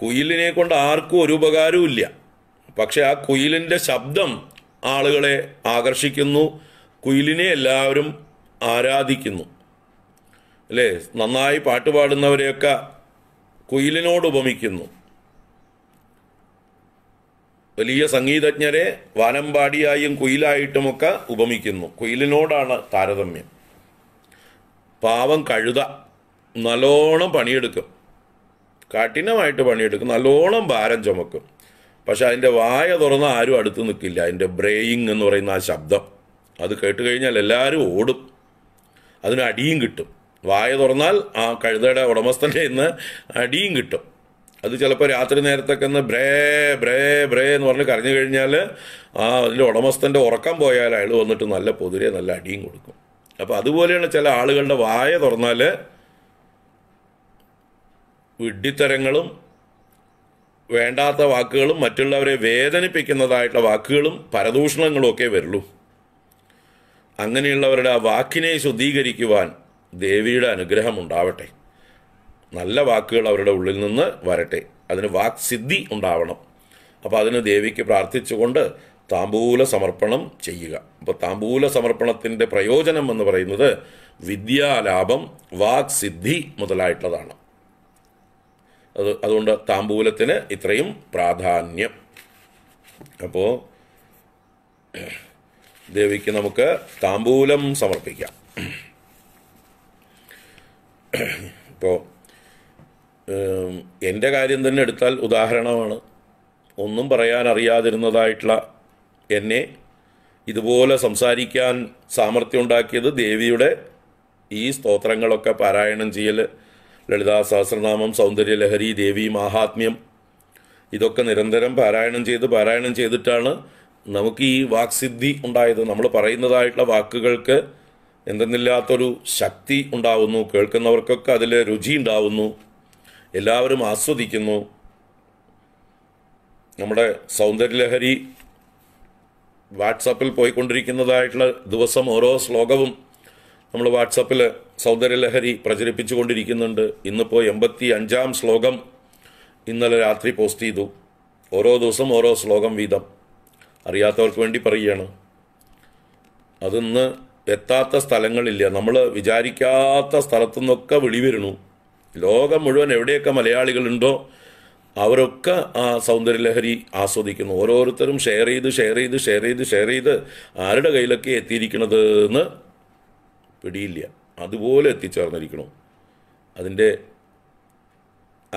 കുയിലിനെ കൊണ്ട് ആർക്കും ഒരു ഉപകാരവും ഇല്ല പക്ഷെ ആ കുയിലിൻ്റെ ശബ്ദം ആളുകളെ ആകർഷിക്കുന്നു കുയിലിനെ എല്ലാവരും ആരാധിക്കുന്നു അല്ലേ നന്നായി പാട്ട് പാടുന്നവരെയൊക്കെ കുയിലിനോട് ഉപമിക്കുന്നു വലിയ സംഗീതജ്ഞരെ വാനമ്പാടിയായും കുയിലായിട്ടുമൊക്കെ ഉപമിക്കുന്നു കുയിലിനോടാണ് താരതമ്യം പാവം കഴുത നല്ലോണം പണിയെടുക്കും കഠിനമായിട്ട് പണിയെടുക്കും നല്ലോണം ഭാരം ചുമക്കും പക്ഷെ അതിൻ്റെ വായ തുറന്ന് ആരും അടുത്ത് നിൽക്കില്ല അതിൻ്റെ ബ്രേയിങ് എന്ന് പറയുന്ന ആ ശബ്ദം അത് കേട്ട് കഴിഞ്ഞാൽ എല്ലാവരും ഓടും അതിന് അടിയും കിട്ടും വായ തുറന്നാൽ ആ കഴുതയുടെ ഉടമസ്ഥൻ്റെ ഇന്ന് അടിയും കിട്ടും അത് ചിലപ്പോൾ രാത്രി നേരത്തൊക്കെ ഒന്ന് ബ്രേ ബ്രേ ബ്രേ എന്ന് പറഞ്ഞ് കരഞ്ഞു കഴിഞ്ഞാൽ ആ അതിൻ്റെ ഉടമസ്ഥൻ്റെ ഉറക്കം പോയാൽ അയാൾ വന്നിട്ട് നല്ല പൊതിരെ നല്ല അടിയും കൊടുക്കും അപ്പോൾ അതുപോലെയാണ് ചില ആളുകളുടെ വായ തുറന്നാൽ വിഡ്ഢിത്തരങ്ങളും വേണ്ടാത്ത വാക്കുകളും മറ്റുള്ളവരെ വേദനിപ്പിക്കുന്നതായിട്ടുള്ള വാക്കുകളും പരദൂഷണങ്ങളും ഒക്കെ വരുള്ളൂ അങ്ങനെയുള്ളവരുടെ ആ വാക്കിനെ ശുദ്ധീകരിക്കുവാൻ ദേവിയുടെ അനുഗ്രഹം ഉണ്ടാവട്ടെ നല്ല വാക്കുകൾ അവരുടെ ഉള്ളിൽ നിന്ന് വരട്ടെ അതിന് വാക്സിദ്ധി ഉണ്ടാവണം അപ്പോൾ അതിന് ദേവിക്ക് പ്രാർത്ഥിച്ചുകൊണ്ട് താമ്പൂല സമർപ്പണം ചെയ്യുക അപ്പോൾ താമ്പൂല സമർപ്പണത്തിൻ്റെ പ്രയോജനം എന്ന് പറയുന്നത് വിദ്യാലാഭം വാക്സിദ്ധി മുതലായിട്ടുള്ളതാണ് അത് അതുകൊണ്ട് താമ്പൂലത്തിന് ഇത്രയും പ്രാധാന്യം അപ്പോൾ ദേവിക്ക് നമുക്ക് താമ്പൂലം സമർപ്പിക്കാം ഇപ്പോൾ എൻ്റെ കാര്യം തന്നെ എടുത്താൽ ഉദാഹരണമാണ് ഒന്നും പറയാൻ അറിയാതിരുന്നതായിട്ടുള്ള എന്നെ ഇതുപോലെ സംസാരിക്കാൻ സാമർഥ്യം ഉണ്ടാക്കിയത് ദേവിയുടെ ഈ സ്തോത്രങ്ങളൊക്കെ പാരായണം ചെയ്യൽ ലളിതാ സഹസ്രനാമം സൗന്ദര്യലഹരി ദേവി മാഹാത്മ്യം ഇതൊക്കെ നിരന്തരം പാരായണം ചെയ്ത് പാരായണം ചെയ്തിട്ടാണ് നമുക്ക് ഈ വാക്സിദ്ധി ഉണ്ടായത് നമ്മൾ പറയുന്നതായിട്ടുള്ള വാക്കുകൾക്ക് എന്തെന്നില്ലാത്തൊരു ശക്തി ഉണ്ടാവുന്നു കേൾക്കുന്നവർക്കൊക്കെ അതിൽ രുചി ഉണ്ടാവുന്നു എല്ലാവരും ആസ്വദിക്കുന്നു നമ്മുടെ സൗന്ദര്യലഹരി വാട്സപ്പിൽ പോയിക്കൊണ്ടിരിക്കുന്നതായിട്ടുള്ള ദിവസം ഓരോ ശ്ലോകവും നമ്മൾ വാട്സപ്പിൽ സൗന്ദര്യലഹരി പ്രചരിപ്പിച്ചു കൊണ്ടിരിക്കുന്നുണ്ട് ഇന്നിപ്പോൾ എൺപത്തി അഞ്ചാം ശ്ലോകം ഇന്നലെ രാത്രി പോസ്റ്റ് ചെയ്തു ഓരോ ദിവസം ഓരോ ശ്ലോകം വീതം അറിയാത്തവർക്ക് വേണ്ടി പറയുകയാണ് അതിന്ന് എത്താത്ത സ്ഥലങ്ങളില്ല നമ്മൾ വിചാരിക്കാത്ത സ്ഥലത്തു നിന്നൊക്കെ വിളി വരുന്നു ലോകം മുഴുവൻ എവിടെയൊക്കെ മലയാളികളുണ്ടോ അവരൊക്കെ ആ സൗന്ദര്യലഹരി ആസ്വദിക്കുന്നു ഓരോരുത്തരും ഷെയർ ചെയ്ത് ഷെയർ ചെയ്ത് ഷെയർ ചെയ്ത് ഷെയർ ചെയ്ത് ആരുടെ കയ്യിലൊക്കെ എത്തിയിരിക്കണത് എന്ന് പിടിയില്ല അതുപോലെ എത്തിച്ചേർന്നിരിക്കണോ അതിൻ്റെ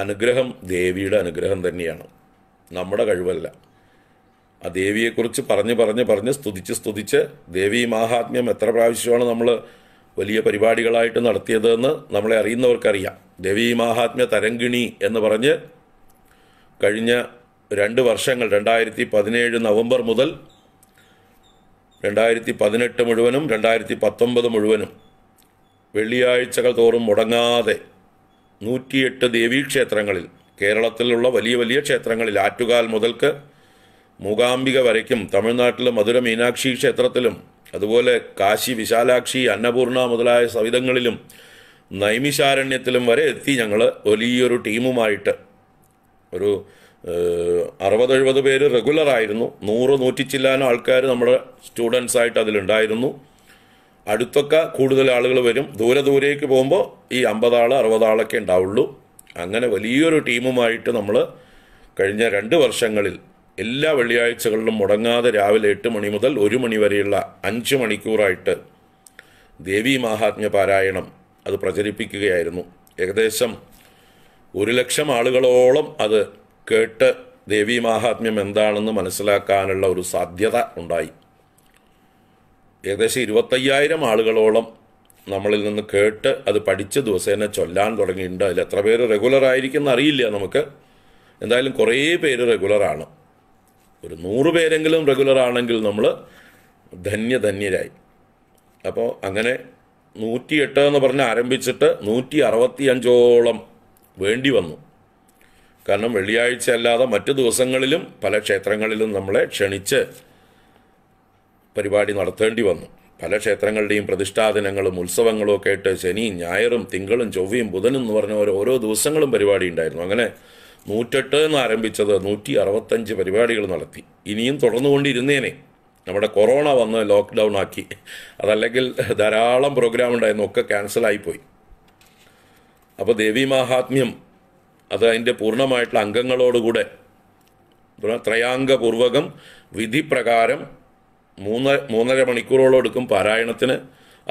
അനുഗ്രഹം ദേവിയുടെ അനുഗ്രഹം തന്നെയാണ് നമ്മുടെ കഴിവല്ല ആ ദേവിയെക്കുറിച്ച് പറഞ്ഞ് പറഞ്ഞ് പറഞ്ഞ് സ്തുതിച്ച് സ്തുതിച്ച് ദേവി മഹാത്മ്യം എത്ര പ്രാവശ്യമാണ് നമ്മൾ വലിയ പരിപാടികളായിട്ട് നടത്തിയതെന്ന് നമ്മളെ അറിയുന്നവർക്കറിയാം ദേവി മഹാത്മ്യ തരങ്കിണി എന്ന് പറഞ്ഞ് കഴിഞ്ഞ രണ്ട് വർഷങ്ങൾ രണ്ടായിരത്തി പതിനേഴ് നവംബർ മുതൽ രണ്ടായിരത്തി പതിനെട്ട് മുഴുവനും രണ്ടായിരത്തി പത്തൊമ്പത് മുഴുവനും വെള്ളിയാഴ്ചകൾ തോറും മുടങ്ങാതെ നൂറ്റിയെട്ട് ദേവീക്ഷേത്രങ്ങളിൽ കേരളത്തിലുള്ള വലിയ വലിയ ക്ഷേത്രങ്ങളിൽ ആറ്റുകാൽ മുതൽക്ക് മൂകാംബിക വരയ്ക്കും തമിഴ്നാട്ടിലെ മധുര മീനാക്ഷി ക്ഷേത്രത്തിലും അതുപോലെ കാശി വിശാലാക്ഷി അന്നപൂർണ മുതലായ സവിധങ്ങളിലും നൈമിശാരണ്യത്തിലും വരെ എത്തി ഞങ്ങൾ വലിയൊരു ടീമുമായിട്ട് ഒരു അറുപത് എഴുപത് പേര് റെഗുലർ ആയിരുന്നു നൂറ് നൂറ്റി ചില്ലാനും ആൾക്കാർ നമ്മുടെ സ്റ്റുഡൻസ് ആയിട്ട് അതിലുണ്ടായിരുന്നു അടുത്തൊക്കെ കൂടുതൽ ആളുകൾ വരും ദൂരെ ദൂരേക്ക് പോകുമ്പോൾ ഈ അമ്പതാൾ അറുപതാളൊക്കെ ഉണ്ടാവുള്ളൂ അങ്ങനെ വലിയൊരു ടീമുമായിട്ട് നമ്മൾ കഴിഞ്ഞ രണ്ട് വർഷങ്ങളിൽ എല്ലാ വെള്ളിയാഴ്ചകളിലും മുടങ്ങാതെ രാവിലെ എട്ട് മണി മുതൽ ഒരു മണി വരെയുള്ള അഞ്ച് മണിക്കൂറായിട്ട് ദേവി മഹാത്മ്യ പാരായണം അത് പ്രചരിപ്പിക്കുകയായിരുന്നു ഏകദേശം ഒരു ലക്ഷം ആളുകളോളം അത് കേട്ട് ദേവി മാഹാത്മ്യം എന്താണെന്ന് മനസ്സിലാക്കാനുള്ള ഒരു സാധ്യത ഉണ്ടായി ഏകദേശം ഇരുപത്തയ്യായിരം ആളുകളോളം നമ്മളിൽ നിന്ന് കേട്ട് അത് പഠിച്ച് ദിവസേന ചൊല്ലാൻ തുടങ്ങിയിട്ടുണ്ട് അതിൽ എത്ര പേര് റെഗുലർ ആയിരിക്കും അറിയില്ല നമുക്ക് എന്തായാലും കുറേ പേര് റെഗുലറാണ് ഒരു നൂറ് പേരെങ്കിലും റെഗുലർ ആണെങ്കിൽ നമ്മൾ ധന്യധന്യരായി അപ്പോൾ അങ്ങനെ നൂറ്റിയെട്ട് എന്ന് പറഞ്ഞ് ആരംഭിച്ചിട്ട് നൂറ്റി അഞ്ചോളം വേണ്ടി വന്നു കാരണം വെള്ളിയാഴ്ച അല്ലാതെ മറ്റു ദിവസങ്ങളിലും പല ക്ഷേത്രങ്ങളിലും നമ്മളെ ക്ഷണിച്ച് പരിപാടി നടത്തേണ്ടി വന്നു പല ക്ഷേത്രങ്ങളുടെയും പ്രതിഷ്ഠാദിനങ്ങളും ഉത്സവങ്ങളും ഒക്കെ ആയിട്ട് ശനിയും ഞായറും തിങ്കളും ചൊവ്വയും ബുധനും എന്ന് പറഞ്ഞ ഓരോ ഓരോ ദിവസങ്ങളും പരിപാടി ഉണ്ടായിരുന്നു അങ്ങനെ നൂറ്റെട്ട് എന്ന് ആരംഭിച്ചത് നൂറ്റി അറുപത്തഞ്ച് പരിപാടികൾ നടത്തി ഇനിയും തുടർന്നുകൊണ്ടിരുന്നേനെ നമ്മുടെ കൊറോണ വന്ന് ലോക്ക്ഡൗൺ ആക്കി അതല്ലെങ്കിൽ ധാരാളം പ്രോഗ്രാം ഉണ്ടായിരുന്നു ഒക്കെ ക്യാൻസലായിപ്പോയി അപ്പോൾ ദേവി മാഹാത്മ്യം അത് അതിൻ്റെ പൂർണ്ണമായിട്ടുള്ള അംഗങ്ങളോടുകൂടെ ത്രയാംഗപൂർവകം വിധിപ്രകാരം മൂന്ന് മൂന്നര മണിക്കൂറോളം എടുക്കും പാരായണത്തിന്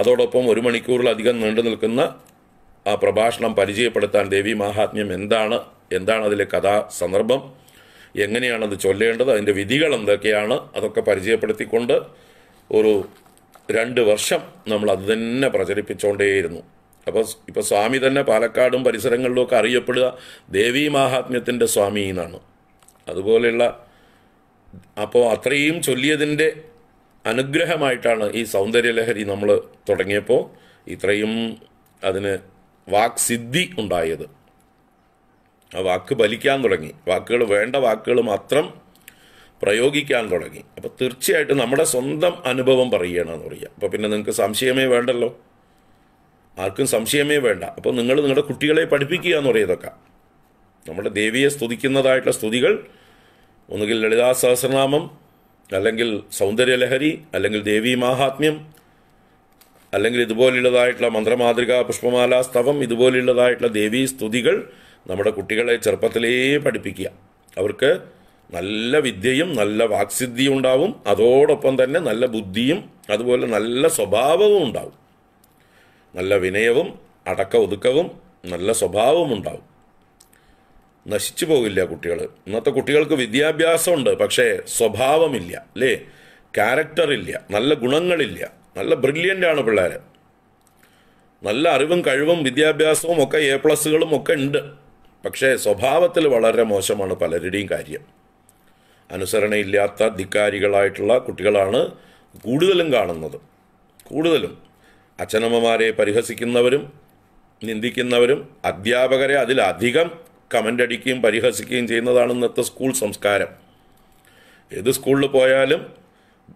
അതോടൊപ്പം ഒരു മണിക്കൂറിലധികം നീണ്ടു നിൽക്കുന്ന ആ പ്രഭാഷണം പരിചയപ്പെടുത്താൻ ദേവി മഹാത്മ്യം എന്താണ് എന്താണ് അതിലെ കഥാ സന്ദർഭം എങ്ങനെയാണത് ചൊല്ലേണ്ടത് അതിൻ്റെ വിധികൾ എന്തൊക്കെയാണ് അതൊക്കെ പരിചയപ്പെടുത്തിക്കൊണ്ട് ഒരു രണ്ട് വർഷം നമ്മൾ അത് തന്നെ പ്രചരിപ്പിച്ചുകൊണ്ടേയിരുന്നു അപ്പോൾ ഇപ്പോൾ സ്വാമി തന്നെ പാലക്കാടും പരിസരങ്ങളിലും ഒക്കെ അറിയപ്പെടുക ദേവി മാഹാത്മ്യത്തിൻ്റെ സ്വാമി എന്നാണ് അതുപോലെയുള്ള അപ്പോൾ അത്രയും ചൊല്ലിയതിൻ്റെ അനുഗ്രഹമായിട്ടാണ് ഈ സൗന്ദര്യലഹരി നമ്മൾ തുടങ്ങിയപ്പോൾ ഇത്രയും അതിന് വാക്സിദ്ധി ഉണ്ടായത് ആ വാക്ക് ഫലിക്കാൻ തുടങ്ങി വാക്കുകൾ വേണ്ട വാക്കുകൾ മാത്രം പ്രയോഗിക്കാൻ തുടങ്ങി അപ്പോൾ തീർച്ചയായിട്ടും നമ്മുടെ സ്വന്തം അനുഭവം പറയുകയാണെന്ന് പറയുക അപ്പോൾ പിന്നെ നിങ്ങൾക്ക് സംശയമേ വേണ്ടല്ലോ ആർക്കും സംശയമേ വേണ്ട അപ്പോൾ നിങ്ങൾ നിങ്ങളുടെ കുട്ടികളെ പഠിപ്പിക്കുക എന്ന് പറയുന്നതൊക്കെ നമ്മുടെ ദേവിയെ സ്തുതിക്കുന്നതായിട്ടുള്ള സ്തുതികൾ ഒന്നുകിൽ ലളിതാ സഹസ്രനാമം അല്ലെങ്കിൽ സൗന്ദര്യലഹരി അല്ലെങ്കിൽ ദേവീ മാഹാത്മ്യം അല്ലെങ്കിൽ ഇതുപോലുള്ളതായിട്ടുള്ള മന്ത്രമാതൃക പുഷ്പമാല സ്തവം ഇതുപോലുള്ളതായിട്ടുള്ള ദേവീ സ്തുതികൾ നമ്മുടെ കുട്ടികളെ ചെറുപ്പത്തിലേ പഠിപ്പിക്കുക അവർക്ക് നല്ല വിദ്യയും നല്ല വാക്സിദ്ധിയും ഉണ്ടാവും അതോടൊപ്പം തന്നെ നല്ല ബുദ്ധിയും അതുപോലെ നല്ല സ്വഭാവവും ഉണ്ടാവും നല്ല വിനയവും അടക്ക ഒതുക്കവും നല്ല സ്വഭാവവും ഉണ്ടാവും നശിച്ചു പോകില്ല കുട്ടികൾ ഇന്നത്തെ കുട്ടികൾക്ക് വിദ്യാഭ്യാസമുണ്ട് പക്ഷേ സ്വഭാവമില്ല അല്ലേ ക്യാരക്ടർ ഇല്ല നല്ല ഗുണങ്ങളില്ല നല്ല ബ്രില്യൻ്റ് ആണ് പിള്ളേർ നല്ല അറിവും കഴിവും വിദ്യാഭ്യാസവും ഒക്കെ എ പ്ലസ്സുകളും ഒക്കെ ഉണ്ട് പക്ഷേ സ്വഭാവത്തിൽ വളരെ മോശമാണ് പലരുടെയും കാര്യം അനുസരണയില്ലാത്ത ധിക്കാരികളായിട്ടുള്ള കുട്ടികളാണ് കൂടുതലും കാണുന്നത് കൂടുതലും അച്ഛനമ്മമാരെ പരിഹസിക്കുന്നവരും നിന്ദിക്കുന്നവരും അധ്യാപകരെ അതിലധികം കമൻ്റ് അടിക്കുകയും പരിഹസിക്കുകയും ചെയ്യുന്നതാണ് ഇന്നത്തെ സ്കൂൾ സംസ്കാരം ഏത് സ്കൂളിൽ പോയാലും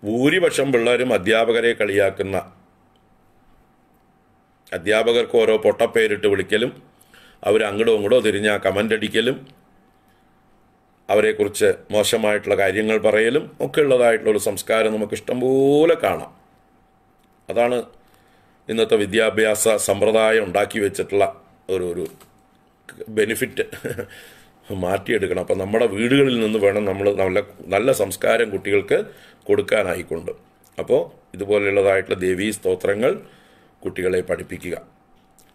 ഭൂരിപക്ഷം പിള്ളേരും അധ്യാപകരെ കളിയാക്കുന്ന അധ്യാപകർക്ക് ഓരോ പൊട്ടപ്പേരിട്ട് വിളിക്കലും അവർ അങ്ങോട്ടും ഇങ്ങോട്ടോ തിരിഞ്ഞ കമൻ്റ് അടിക്കലും അവരെക്കുറിച്ച് മോശമായിട്ടുള്ള കാര്യങ്ങൾ പറയലും ഒക്കെ ഉള്ളതായിട്ടുള്ള ഒരു സംസ്കാരം നമുക്ക് ഇഷ്ടംപോലെ കാണാം അതാണ് ഇന്നത്തെ വിദ്യാഭ്യാസ സമ്പ്രദായം ഉണ്ടാക്കി വെച്ചിട്ടുള്ള ഒരു ഒരു ബെനിഫിറ്റ് മാറ്റിയെടുക്കണം അപ്പം നമ്മുടെ വീടുകളിൽ നിന്ന് വേണം നമ്മൾ നല്ല നല്ല സംസ്കാരം കുട്ടികൾക്ക് കൊടുക്കാനായിക്കൊണ്ട് അപ്പോൾ ഇതുപോലെയുള്ളതായിട്ടുള്ള ദേവീ സ്തോത്രങ്ങൾ കുട്ടികളെ പഠിപ്പിക്കുക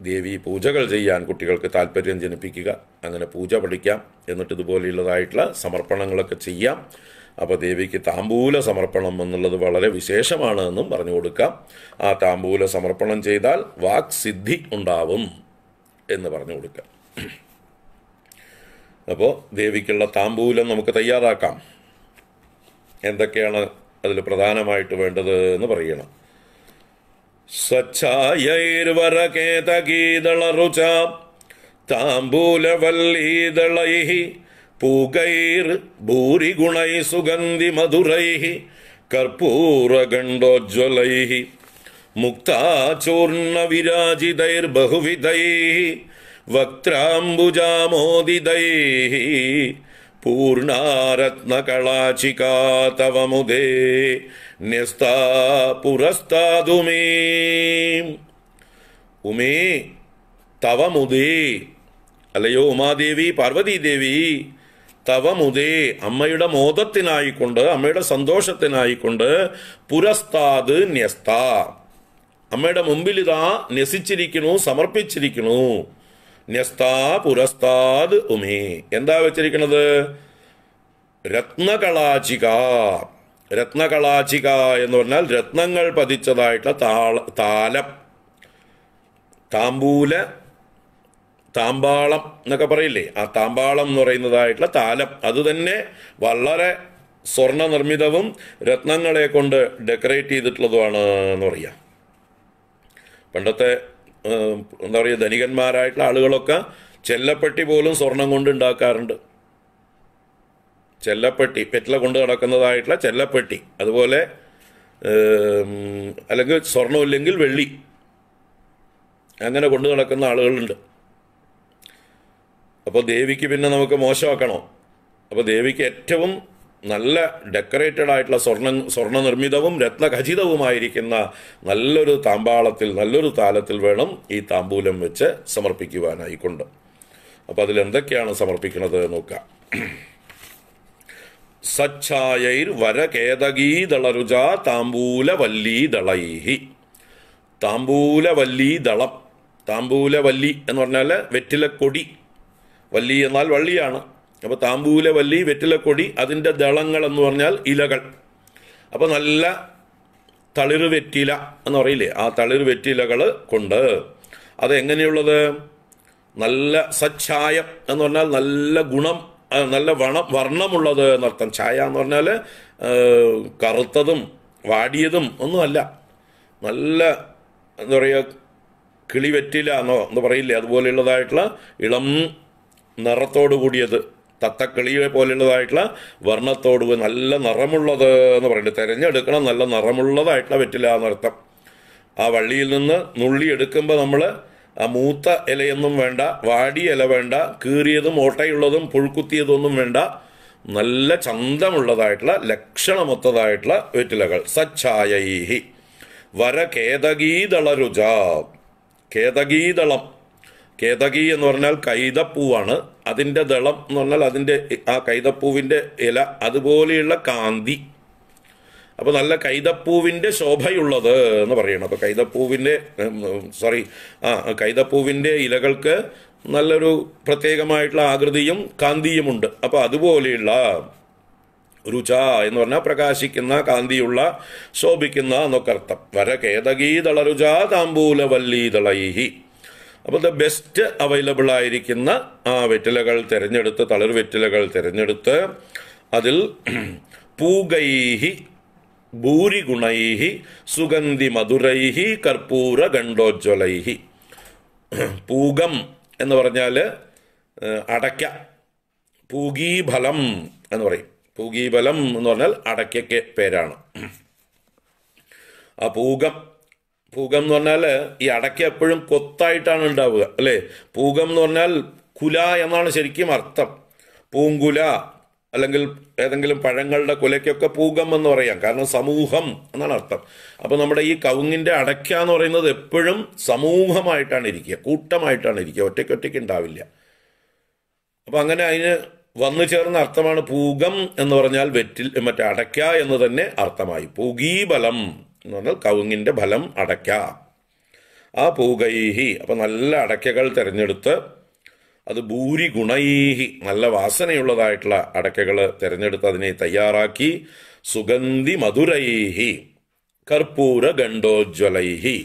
ദേവീ പൂജകൾ ചെയ്യാൻ കുട്ടികൾക്ക് താല്പര്യം ജനിപ്പിക്കുക അങ്ങനെ പൂജ പഠിക്കാം എന്നിട്ട് ഇതുപോലെയുള്ളതായിട്ടുള്ള സമർപ്പണങ്ങളൊക്കെ ചെയ്യാം അപ്പോൾ ദേവിക്ക് താമ്പൂല സമർപ്പണം എന്നുള്ളത് വളരെ വിശേഷമാണ് എന്നും പറഞ്ഞു കൊടുക്കാം ആ താമ്പൂല സമർപ്പണം ചെയ്താൽ വാക് സിദ്ധി ഉണ്ടാവും എന്ന് പറഞ്ഞു കൊടുക്കാം അപ്പോൾ ദേവിക്കുള്ള താമ്പൂലം നമുക്ക് തയ്യാറാക്കാം എന്തൊക്കെയാണ് അതിൽ പ്രധാനമായിട്ട് വേണ്ടത് എന്ന് പറയണം സ്വച്ഛായൈർവരകേതഗീതള രുച താമ്പൂലവല്ലീതളൈ पूकैर् भूरिगुणैः सुगन्धिमधुरैः कर्पूरगण्डोज्ज्वलैः मुक्ताचूर्णविराजितैर्बहुविधैः वक्त्राम्बुजामोदितैः पूर्णारत्नकलाचिका तव मुदे न्यस्ता पुरस्ता उमे तव मुदे अलयो उमादेवी पार्वती देवी തവ മുതേ അമ്മയുടെ മോദത്തിനായിക്കൊണ്ട് അമ്മയുടെ സന്തോഷത്തിനായിക്കൊണ്ട് പുരസ്താത് ന്യസ്ത അമ്മയുടെ മുമ്പിൽ ഇതാ ന്യസിച്ചിരിക്കണു സമർപ്പിച്ചിരിക്കുന്നു ന്യസ്താ പുരസ്താത് ഉമേ എന്താ വെച്ചിരിക്കുന്നത് രത്നകളാചിക രത്നകളാചിക എന്ന് പറഞ്ഞാൽ രത്നങ്ങൾ പതിച്ചതായിട്ടുള്ള താള താലം താമ്പൂല താമ്പാളം എന്നൊക്കെ പറയില്ലേ ആ താമ്പാളം എന്ന് പറയുന്നതായിട്ടുള്ള താലം അത് തന്നെ വളരെ സ്വർണ്ണ നിർമ്മിതവും രത്നങ്ങളെ കൊണ്ട് ഡെക്കറേറ്റ് ചെയ്തിട്ടുള്ളതുമാണ് എന്ന് പറയാം പണ്ടത്തെ എന്താ പറയുക ധനികന്മാരായിട്ടുള്ള ആളുകളൊക്കെ ചെല്ലപ്പെട്ടി പോലും സ്വർണം കൊണ്ട് ഉണ്ടാക്കാറുണ്ട് ചെല്ലപ്പെട്ടി പെറ്റില കൊണ്ട് നടക്കുന്നതായിട്ടുള്ള ചെല്ലപ്പെട്ടി അതുപോലെ അല്ലെങ്കിൽ സ്വർണ്ണമില്ലെങ്കിൽ വെള്ളി അങ്ങനെ കൊണ്ടു നടക്കുന്ന ആളുകളുണ്ട് അപ്പോൾ ദേവിക്ക് പിന്നെ നമുക്ക് മോശമാക്കണോ അപ്പോൾ ദേവിക്ക് ഏറ്റവും നല്ല ഡെക്കറേറ്റഡ് ആയിട്ടുള്ള സ്വർണ്ണ നിർമ്മിതവും രത്നഖചിതവുമായിരിക്കുന്ന നല്ലൊരു താമ്പാളത്തിൽ നല്ലൊരു താലത്തിൽ വേണം ഈ താമ്പൂലം വെച്ച് സമർപ്പിക്കുവാനായിക്കൊണ്ട് അപ്പോൾ അതിലെന്തൊക്കെയാണ് സമർപ്പിക്കുന്നത് നോക്കാം സച്ഛായൈർ ദളൈഹി താമ്പൂലവല്ലീ താമ്പൂലവല്ലീദളം താമ്പൂലവല്ലി എന്ന് പറഞ്ഞാൽ വെറ്റിലക്കൊടി വല്ലി എന്നാൽ വള്ളിയാണ് അപ്പോൾ താമ്പൂല വല്ലി വെറ്റിലക്കൊടി അതിൻ്റെ ദളങ്ങൾ എന്ന് പറഞ്ഞാൽ ഇലകൾ അപ്പോൾ നല്ല തളിർ വെറ്റില എന്ന് പറയില്ലേ ആ തളിർ വെറ്റിലകൾ കൊണ്ട് അതെങ്ങനെയുള്ളത് നല്ല സച്ഛായം എന്ന് പറഞ്ഞാൽ നല്ല ഗുണം നല്ല വണ വർണ്ണമുള്ളത് എന്നർത്ഥം ഛായ എന്ന് പറഞ്ഞാൽ കറുത്തതും വാടിയതും ഒന്നുമല്ല നല്ല എന്താ പറയുക കിളിവെറ്റില എന്നോ എന്ന് പറയില്ലേ അതുപോലെയുള്ളതായിട്ടുള്ള ഇളം നിറത്തോടു കൂടിയത് തത്തക്കളിയെ പോലെയുള്ളതായിട്ടുള്ള വർണ്ണത്തോട് നല്ല നിറമുള്ളത് എന്ന് പറയുന്നത് തിരഞ്ഞെടുക്കണം നല്ല നിറമുള്ളതായിട്ടുള്ള വെറ്റില അർത്ഥം ആ വള്ളിയിൽ നിന്ന് നുള്ളി എടുക്കുമ്പോൾ നമ്മൾ ആ മൂത്ത ഇലയൊന്നും വേണ്ട വാടിയ ഇല വേണ്ട കീറിയതും ഓട്ടയുള്ളതും പുഴുക്കുത്തിയതൊന്നും വേണ്ട നല്ല ചന്തമുള്ളതായിട്ടുള്ള ലക്ഷണമൊത്തതായിട്ടുള്ള വെറ്റിലകൾ സച്ഛായൈഹി വര രുച കേതകീതളം കേതകി എന്ന് പറഞ്ഞാൽ കൈതപ്പൂവാണ് അതിൻ്റെ ദളം എന്ന് പറഞ്ഞാൽ അതിൻ്റെ ആ കൈതപ്പൂവിൻ്റെ ഇല അതുപോലെയുള്ള കാന്തി അപ്പോൾ നല്ല കൈതപ്പൂവിൻ്റെ ശോഭയുള്ളത് എന്ന് പറയണം അപ്പോൾ കൈതപ്പൂവിൻ്റെ സോറി ആ കൈതപ്പൂവിൻ്റെ ഇലകൾക്ക് നല്ലൊരു പ്രത്യേകമായിട്ടുള്ള ആകൃതിയും കാന്തിയുമുണ്ട് അപ്പോൾ അതുപോലെയുള്ള രുച എന്ന് പറഞ്ഞാൽ പ്രകാശിക്കുന്ന കാന്തിയുള്ള ശോഭിക്കുന്ന എന്നൊക്കെ അർത്ഥം വരകേതകീ തളരുച താമ്പൂലവല്ലീതളൈഹി അപ്പോൾ ദ ബെസ്റ്റ് അവൈലബിൾ ആയിരിക്കുന്ന ആ വെറ്റിലകൾ തിരഞ്ഞെടുത്ത് തളിർ വെറ്റിലകൾ തിരഞ്ഞെടുത്ത് അതിൽ പൂകൈഹി ഭൂരിഗുണൈഹി സുഗന്ധി മധുരൈഹി കർപ്പൂര ഗണ്ഡോജ്വലൈഹി പൂകം എന്ന് പറഞ്ഞാൽ അടയ്ക്ക പൂഗീഫലം എന്ന് പറയും പൂഗീഫലം എന്ന് പറഞ്ഞാൽ അടയ്ക്കയ്ക്ക് പേരാണ് ആ പൂകം പൂകം എന്ന് പറഞ്ഞാൽ ഈ അടയ്ക്ക എപ്പോഴും കൊത്തായിട്ടാണ് ഉണ്ടാവുക അല്ലേ പൂകം എന്ന് പറഞ്ഞാൽ കുല എന്നാണ് ശരിക്കും അർത്ഥം പൂങ്കുല അല്ലെങ്കിൽ ഏതെങ്കിലും പഴങ്ങളുടെ കുലയ്ക്കൊക്കെ പൂകം എന്ന് പറയാം കാരണം സമൂഹം എന്നാണ് അർത്ഥം അപ്പോൾ നമ്മുടെ ഈ കവുങ്ങിൻ്റെ അടയ്ക്ക എന്ന് പറയുന്നത് എപ്പോഴും സമൂഹമായിട്ടാണ് ഇരിക്കുക കൂട്ടമായിട്ടാണ് ഇരിക്കുക ഒറ്റയ്ക്കൊറ്റയ്ക്ക് ഉണ്ടാവില്ല അപ്പം അങ്ങനെ അതിന് വന്നു ചേർന്ന അർത്ഥമാണ് പൂകം എന്ന് പറഞ്ഞാൽ വെറ്റിൽ മറ്റേ അടയ്ക്ക എന്ന് തന്നെ അർത്ഥമായി പൂഗീബലം എന്ന് പറഞ്ഞാൽ കവുങ്ങിൻ്റെ ഫലം അടയ്ക്ക ആ പൂകൈഹി അപ്പം നല്ല അടയ്ക്കകൾ തിരഞ്ഞെടുത്ത് അത് ഭൂരി ഗുണൈഹി നല്ല വാസനയുള്ളതായിട്ടുള്ള അടയ്ക്കകൾ തിരഞ്ഞെടുത്ത് അതിനെ തയ്യാറാക്കി സുഗന്ധി മധുരൈഹി കർപ്പൂര ഗണ്ഡോജ്വലൈഹി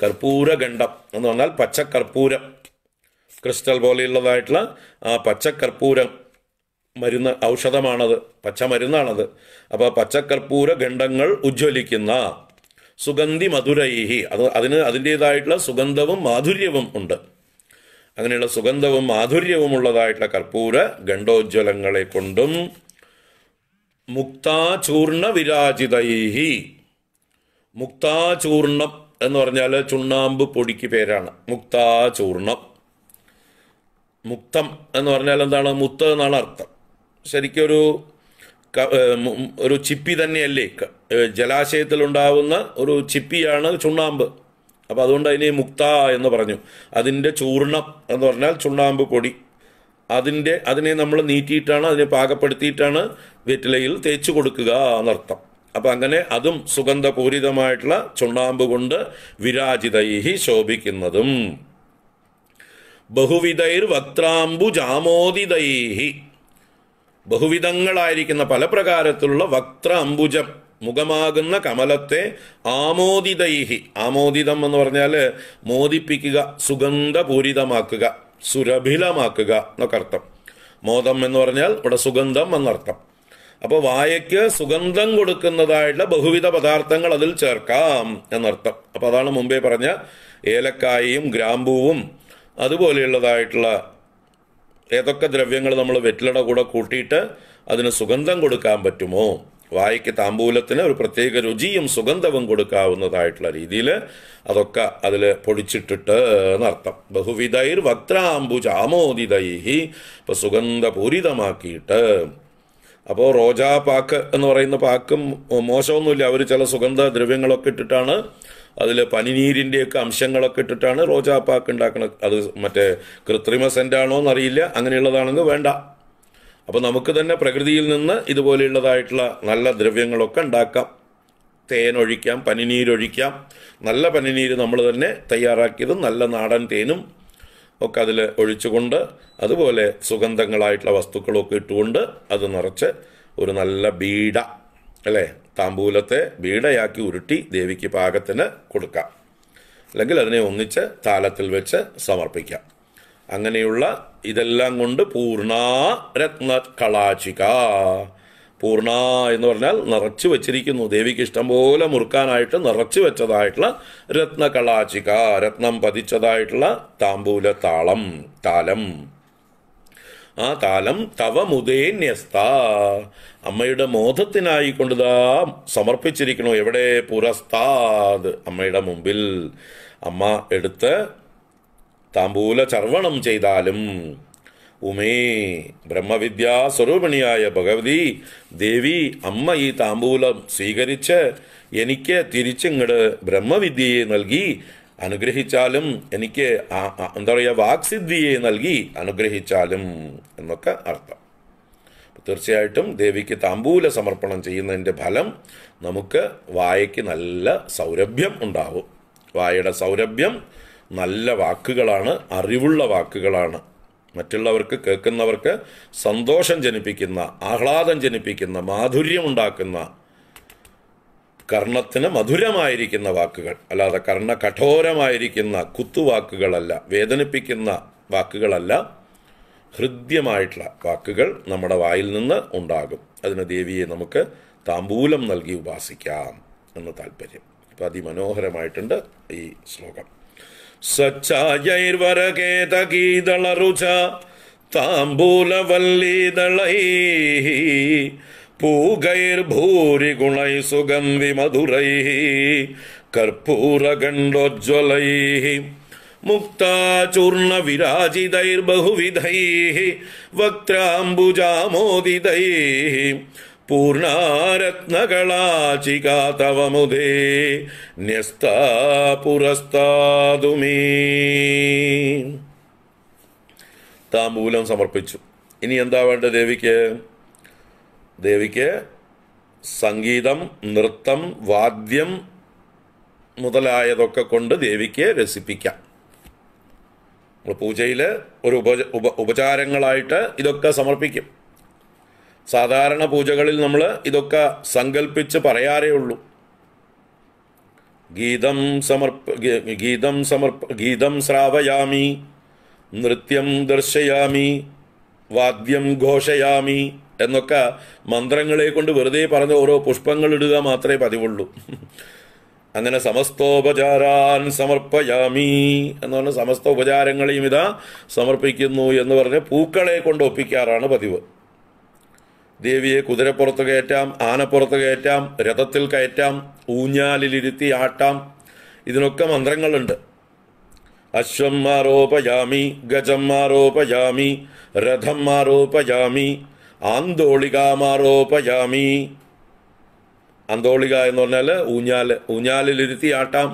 കർപ്പൂര ഗണ്ഡം എന്ന് പറഞ്ഞാൽ പച്ചക്കർപ്പൂരം ക്രിസ്റ്റൽ പോലെയുള്ളതായിട്ടുള്ള ആ പച്ചക്കർപ്പൂരം മരുന്ന് ഔഷധമാണത് പച്ചമരുന്നാണത് അപ്പോൾ പച്ചക്കർപ്പൂര ഗണ്ഡങ്ങൾ ഉജ്ജ്വലിക്കുന്ന സുഗന്ധി മധുരൈഹി അത് അതിന് അതിൻ്റെതായിട്ടുള്ള സുഗന്ധവും മാധുര്യവും ഉണ്ട് അങ്ങനെയുള്ള സുഗന്ധവും മാധുര്യവും ഉള്ളതായിട്ടുള്ള കർപ്പൂര ഗണ്ഡോജ്വലങ്ങളെ കൊണ്ടും മുക്താചൂർണ വിരാജിതൈഹി മുക്താചൂർണം എന്ന് പറഞ്ഞാൽ ചുണ്ണാമ്പ് പൊടിക്ക് പേരാണ് മുക്താചൂർണം മുക്തം എന്ന് പറഞ്ഞാൽ എന്താണ് മുത്ത് എന്നാണ് അർത്ഥം ശരിക്കൊരു ഒരു ചിപ്പി തന്നെയല്ലേ ഉണ്ടാവുന്ന ഒരു ചിപ്പിയാണ് ചുണ്ണാമ്പ് അപ്പോൾ അതുകൊണ്ട് അതിനെ മുക്ത എന്ന് പറഞ്ഞു അതിൻ്റെ ചൂർണം എന്ന് പറഞ്ഞാൽ ചുണ്ണാമ്പ് പൊടി അതിൻ്റെ അതിനെ നമ്മൾ നീറ്റിയിട്ടാണ് അതിനെ പാകപ്പെടുത്തിയിട്ടാണ് വെറ്റിലയിൽ തേച്ച് കൊടുക്കുക എന്നർത്ഥം അപ്പം അങ്ങനെ അതും സുഗന്ധപൂരിതമായിട്ടുള്ള ചുണ്ണാമ്പ് കൊണ്ട് വിരാജിതൈഹി ശോഭിക്കുന്നതും ബഹുവിധൈർ ജാമോദിതൈഹി ബഹുവിധങ്ങളായിരിക്കുന്ന പല പ്രകാരത്തിലുള്ള വക്ര അംബുജം മുഖമാകുന്ന കമലത്തെ ആമോദിതൈഹി ആമോദിതം എന്ന് പറഞ്ഞാൽ മോദിപ്പിക്കുക സുഗന്ധപൂരിതമാക്കുക സുരഭിലമാക്കുക എന്നൊക്കെ അർത്ഥം മോദം എന്ന് പറഞ്ഞാൽ ഇവിടെ സുഗന്ധം എന്നർത്ഥം അപ്പോൾ വായയ്ക്ക് സുഗന്ധം കൊടുക്കുന്നതായിട്ടുള്ള ബഹുവിധ പദാർത്ഥങ്ങൾ അതിൽ ചേർക്കാം എന്നർത്ഥം അപ്പോൾ അതാണ് മുമ്പേ പറഞ്ഞ ഏലക്കായയും ഗ്രാമ്പൂവും അതുപോലെയുള്ളതായിട്ടുള്ള ഏതൊക്കെ ദ്രവ്യങ്ങൾ നമ്മൾ വെറ്റിലട കൂടെ കൂട്ടിയിട്ട് അതിന് സുഗന്ധം കൊടുക്കാൻ പറ്റുമോ വായിക്ക് താമ്പൂലത്തിന് ഒരു പ്രത്യേക രുചിയും സുഗന്ധവും കൊടുക്കാവുന്നതായിട്ടുള്ള രീതിയിൽ അതൊക്കെ അതിൽ പൊടിച്ചിട്ടിട്ട് എന്നർത്ഥം ബഹുവിധൈർ വക്രാംബുജാമോദിതൈഹി ഇപ്പോൾ സുഗന്ധപൂരിതമാക്കിയിട്ട് അപ്പോൾ റോജാ പാക്ക് എന്ന് പറയുന്ന പാക്കും മോശമൊന്നുമില്ല അവർ ചില സുഗന്ധ ദ്രവ്യങ്ങളൊക്കെ ഇട്ടിട്ടാണ് അതിൽ പനിനീരിൻ്റെയൊക്കെ അംശങ്ങളൊക്കെ ഇട്ടിട്ടാണ് റോജാപ്പാക്ക് ഉണ്ടാക്കുന്നത് അത് മറ്റേ കൃത്രിമ സെൻറ്റാണോ എന്നറിയില്ല അങ്ങനെയുള്ളതാണെങ്കിൽ വേണ്ട അപ്പോൾ നമുക്ക് തന്നെ പ്രകൃതിയിൽ നിന്ന് ഇതുപോലെയുള്ളതായിട്ടുള്ള നല്ല ദ്രവ്യങ്ങളൊക്കെ ഉണ്ടാക്കാം തേനൊഴിക്കാം പനിനീരൊഴിക്കാം നല്ല പനിനീര് നമ്മൾ തന്നെ തയ്യാറാക്കിയതും നല്ല നാടൻ തേനും ഒക്കെ അതിൽ ഒഴിച്ചുകൊണ്ട് അതുപോലെ സുഗന്ധങ്ങളായിട്ടുള്ള വസ്തുക്കളൊക്കെ ഇട്ടുകൊണ്ട് അത് നിറച്ച് ഒരു നല്ല ബീഡ അല്ലേ താമ്പൂലത്തെ വീടയാക്കി ഉരുട്ടി ദേവിക്ക് പാകത്തിന് കൊടുക്കാം അല്ലെങ്കിൽ അതിനെ ഒന്നിച്ച് താലത്തിൽ വെച്ച് സമർപ്പിക്കാം അങ്ങനെയുള്ള ഇതെല്ലാം കൊണ്ട് പൂർണ രത്ന കളാചിക പൂർണ എന്ന് പറഞ്ഞാൽ നിറച്ചു വെച്ചിരിക്കുന്നു ദേവിക്ക് പോലെ മുറുക്കാനായിട്ട് നിറച്ചു വെച്ചതായിട്ടുള്ള കളാചിക രത്നം പതിച്ചതായിട്ടുള്ള താമ്പൂല താളം താലം ആ കാലം തവ മുദേന്യസ്ത അമ്മയുടെ മോധത്തിനായി കൊണ്ടുതാ സമർപ്പിച്ചിരിക്കണു എവിടെ പുരസ്താത് അമ്മയുടെ മുമ്പിൽ അമ്മ എടുത്ത് താമ്പൂല ചർവണം ചെയ്താലും ഉമേ ബ്രഹ്മവിദ്യാ സ്വരൂപിണിയായ ഭഗവതി ദേവി അമ്മ ഈ താമ്പൂലം സ്വീകരിച്ച് എനിക്ക് തിരിച്ചിങ്ങട് ബ്രഹ്മവിദ്യയെ നൽകി അനുഗ്രഹിച്ചാലും എനിക്ക് എന്താ പറയുക വാക്സിദ്ധിയെ നൽകി അനുഗ്രഹിച്ചാലും എന്നൊക്കെ അർത്ഥം തീർച്ചയായിട്ടും ദേവിക്ക് താമ്പൂല സമർപ്പണം ചെയ്യുന്നതിൻ്റെ ഫലം നമുക്ക് വായയ്ക്ക് നല്ല സൗരഭ്യം ഉണ്ടാവും വായയുടെ സൗരഭ്യം നല്ല വാക്കുകളാണ് അറിവുള്ള വാക്കുകളാണ് മറ്റുള്ളവർക്ക് കേൾക്കുന്നവർക്ക് സന്തോഷം ജനിപ്പിക്കുന്ന ആഹ്ലാദം ജനിപ്പിക്കുന്ന മാധുര്യം ഉണ്ടാക്കുന്ന കർണത്തിന് മധുരമായിരിക്കുന്ന വാക്കുകൾ അല്ലാതെ കർണ കഠോരമായിരിക്കുന്ന കുത്തുവാക്കുകളല്ല വേദനിപ്പിക്കുന്ന വാക്കുകളല്ല ഹൃദ്യമായിട്ടുള്ള വാക്കുകൾ നമ്മുടെ വായിൽ നിന്ന് ഉണ്ടാകും അതിന് ദേവിയെ നമുക്ക് താമ്പൂലം നൽകി ഉപാസിക്കാം എന്ന താല്പര്യം അപ്പം അതിമനോഹരമായിട്ടുണ്ട് ഈ ശ്ലോകം സച്ചായൈർവരകേതകീതളറുച താമ്പൂലവല്ലീതളൈ പൂകൈർഭൂരിഗുണൈ സുഗം വിമധുരൈ കർപ്പൂരഗണ്ഡോജ്വലൈ മുക്താചൂർണവിരാജിതൈർബഹുവിധൈ വക്രാംബുജാമോദിതൈ പൂർണാരത്നകളാചികാ തവമുദേ ന്യസ്താ പുരസ്താതുമീ താമ്പൂലം സമർപ്പിച്ചു ഇനി എന്താ വേണ്ട ദേവിക്ക് ദേവിക്ക് സംഗീതം നൃത്തം വാദ്യം മുതലായതൊക്കെ കൊണ്ട് ദേവിക്ക് രസിപ്പിക്കാം പൂജയിൽ ഒരു ഉപ ഉപ ഉപചാരങ്ങളായിട്ട് ഇതൊക്കെ സമർപ്പിക്കും സാധാരണ പൂജകളിൽ നമ്മൾ ഇതൊക്കെ സങ്കല്പിച്ച് പറയാറേ ഉള്ളൂ ഗീതം സമർപ്പ ഗീതം സമർപ്പ ഗീതം ശ്രാവയാമി നൃത്യം ദർശയാമി വാദ്യം ഘോഷയാമി എന്നൊക്കെ മന്ത്രങ്ങളെ കൊണ്ട് വെറുതെ പറഞ്ഞ ഓരോ പുഷ്പങ്ങൾ ഇടുക മാത്രമേ പതിവുള്ളൂ അങ്ങനെ സമസ്തോപചാരാൻ സമർപ്പയാമി എന്ന് പറഞ്ഞ സമസ്ത ഉപചാരങ്ങളെയും ഇതാ സമർപ്പിക്കുന്നു എന്ന് പറഞ്ഞ് പൂക്കളെ കൊണ്ട് ഒപ്പിക്കാറാണ് പതിവ് ദേവിയെ കുതിരപ്പുറത്ത് കയറ്റാം ആനപ്പുറത്ത് കയറ്റാം രഥത്തിൽ കയറ്റാം ഊഞ്ഞാലിലിരുത്തി ആട്ടാം ഇതിനൊക്കെ മന്ത്രങ്ങളുണ്ട് അശ്വന്മാരോപയാമി ഗജന്മാരോപയാമി രഥന്മാരോപയാമി ആന്തോളികാമാറോപയാമി അന്തോളിക എന്ന് പറഞ്ഞാൽ ഊഞ്ഞാൽ ഊഞ്ഞാലിലിരുത്തി ആട്ടാം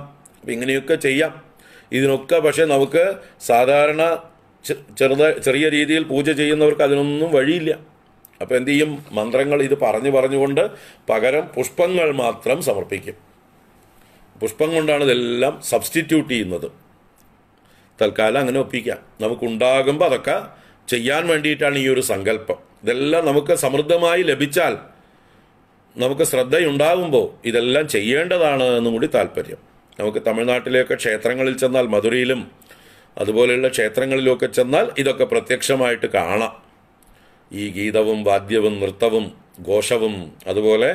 ഇങ്ങനെയൊക്കെ ചെയ്യാം ഇതിനൊക്കെ പക്ഷേ നമുക്ക് സാധാരണ ചെറുത ചെറിയ രീതിയിൽ പൂജ ചെയ്യുന്നവർക്ക് അതിനൊന്നും വഴിയില്ല അപ്പോൾ എന്തു ചെയ്യും മന്ത്രങ്ങൾ ഇത് പറഞ്ഞു പറഞ്ഞുകൊണ്ട് പകരം പുഷ്പങ്ങൾ മാത്രം സമർപ്പിക്കും പുഷ്പം കൊണ്ടാണ് ഇതെല്ലാം സബ്സ്റ്റിറ്റ്യൂട്ട് ചെയ്യുന്നത് തൽക്കാലം അങ്ങനെ ഒപ്പിക്കാം നമുക്കുണ്ടാകുമ്പോൾ അതൊക്കെ ചെയ്യാൻ വേണ്ടിയിട്ടാണ് ഈ ഒരു സങ്കല്പം ഇതെല്ലാം നമുക്ക് സമൃദ്ധമായി ലഭിച്ചാൽ നമുക്ക് ശ്രദ്ധയുണ്ടാകുമ്പോൾ ഇതെല്ലാം ചെയ്യേണ്ടതാണ് എന്നും കൂടി താല്പര്യം നമുക്ക് തമിഴ്നാട്ടിലെയൊക്കെ ക്ഷേത്രങ്ങളിൽ ചെന്നാൽ മധുരയിലും അതുപോലെയുള്ള ക്ഷേത്രങ്ങളിലുമൊക്കെ ചെന്നാൽ ഇതൊക്കെ പ്രത്യക്ഷമായിട്ട് കാണാം ഈ ഗീതവും വാദ്യവും നൃത്തവും ഘോഷവും അതുപോലെ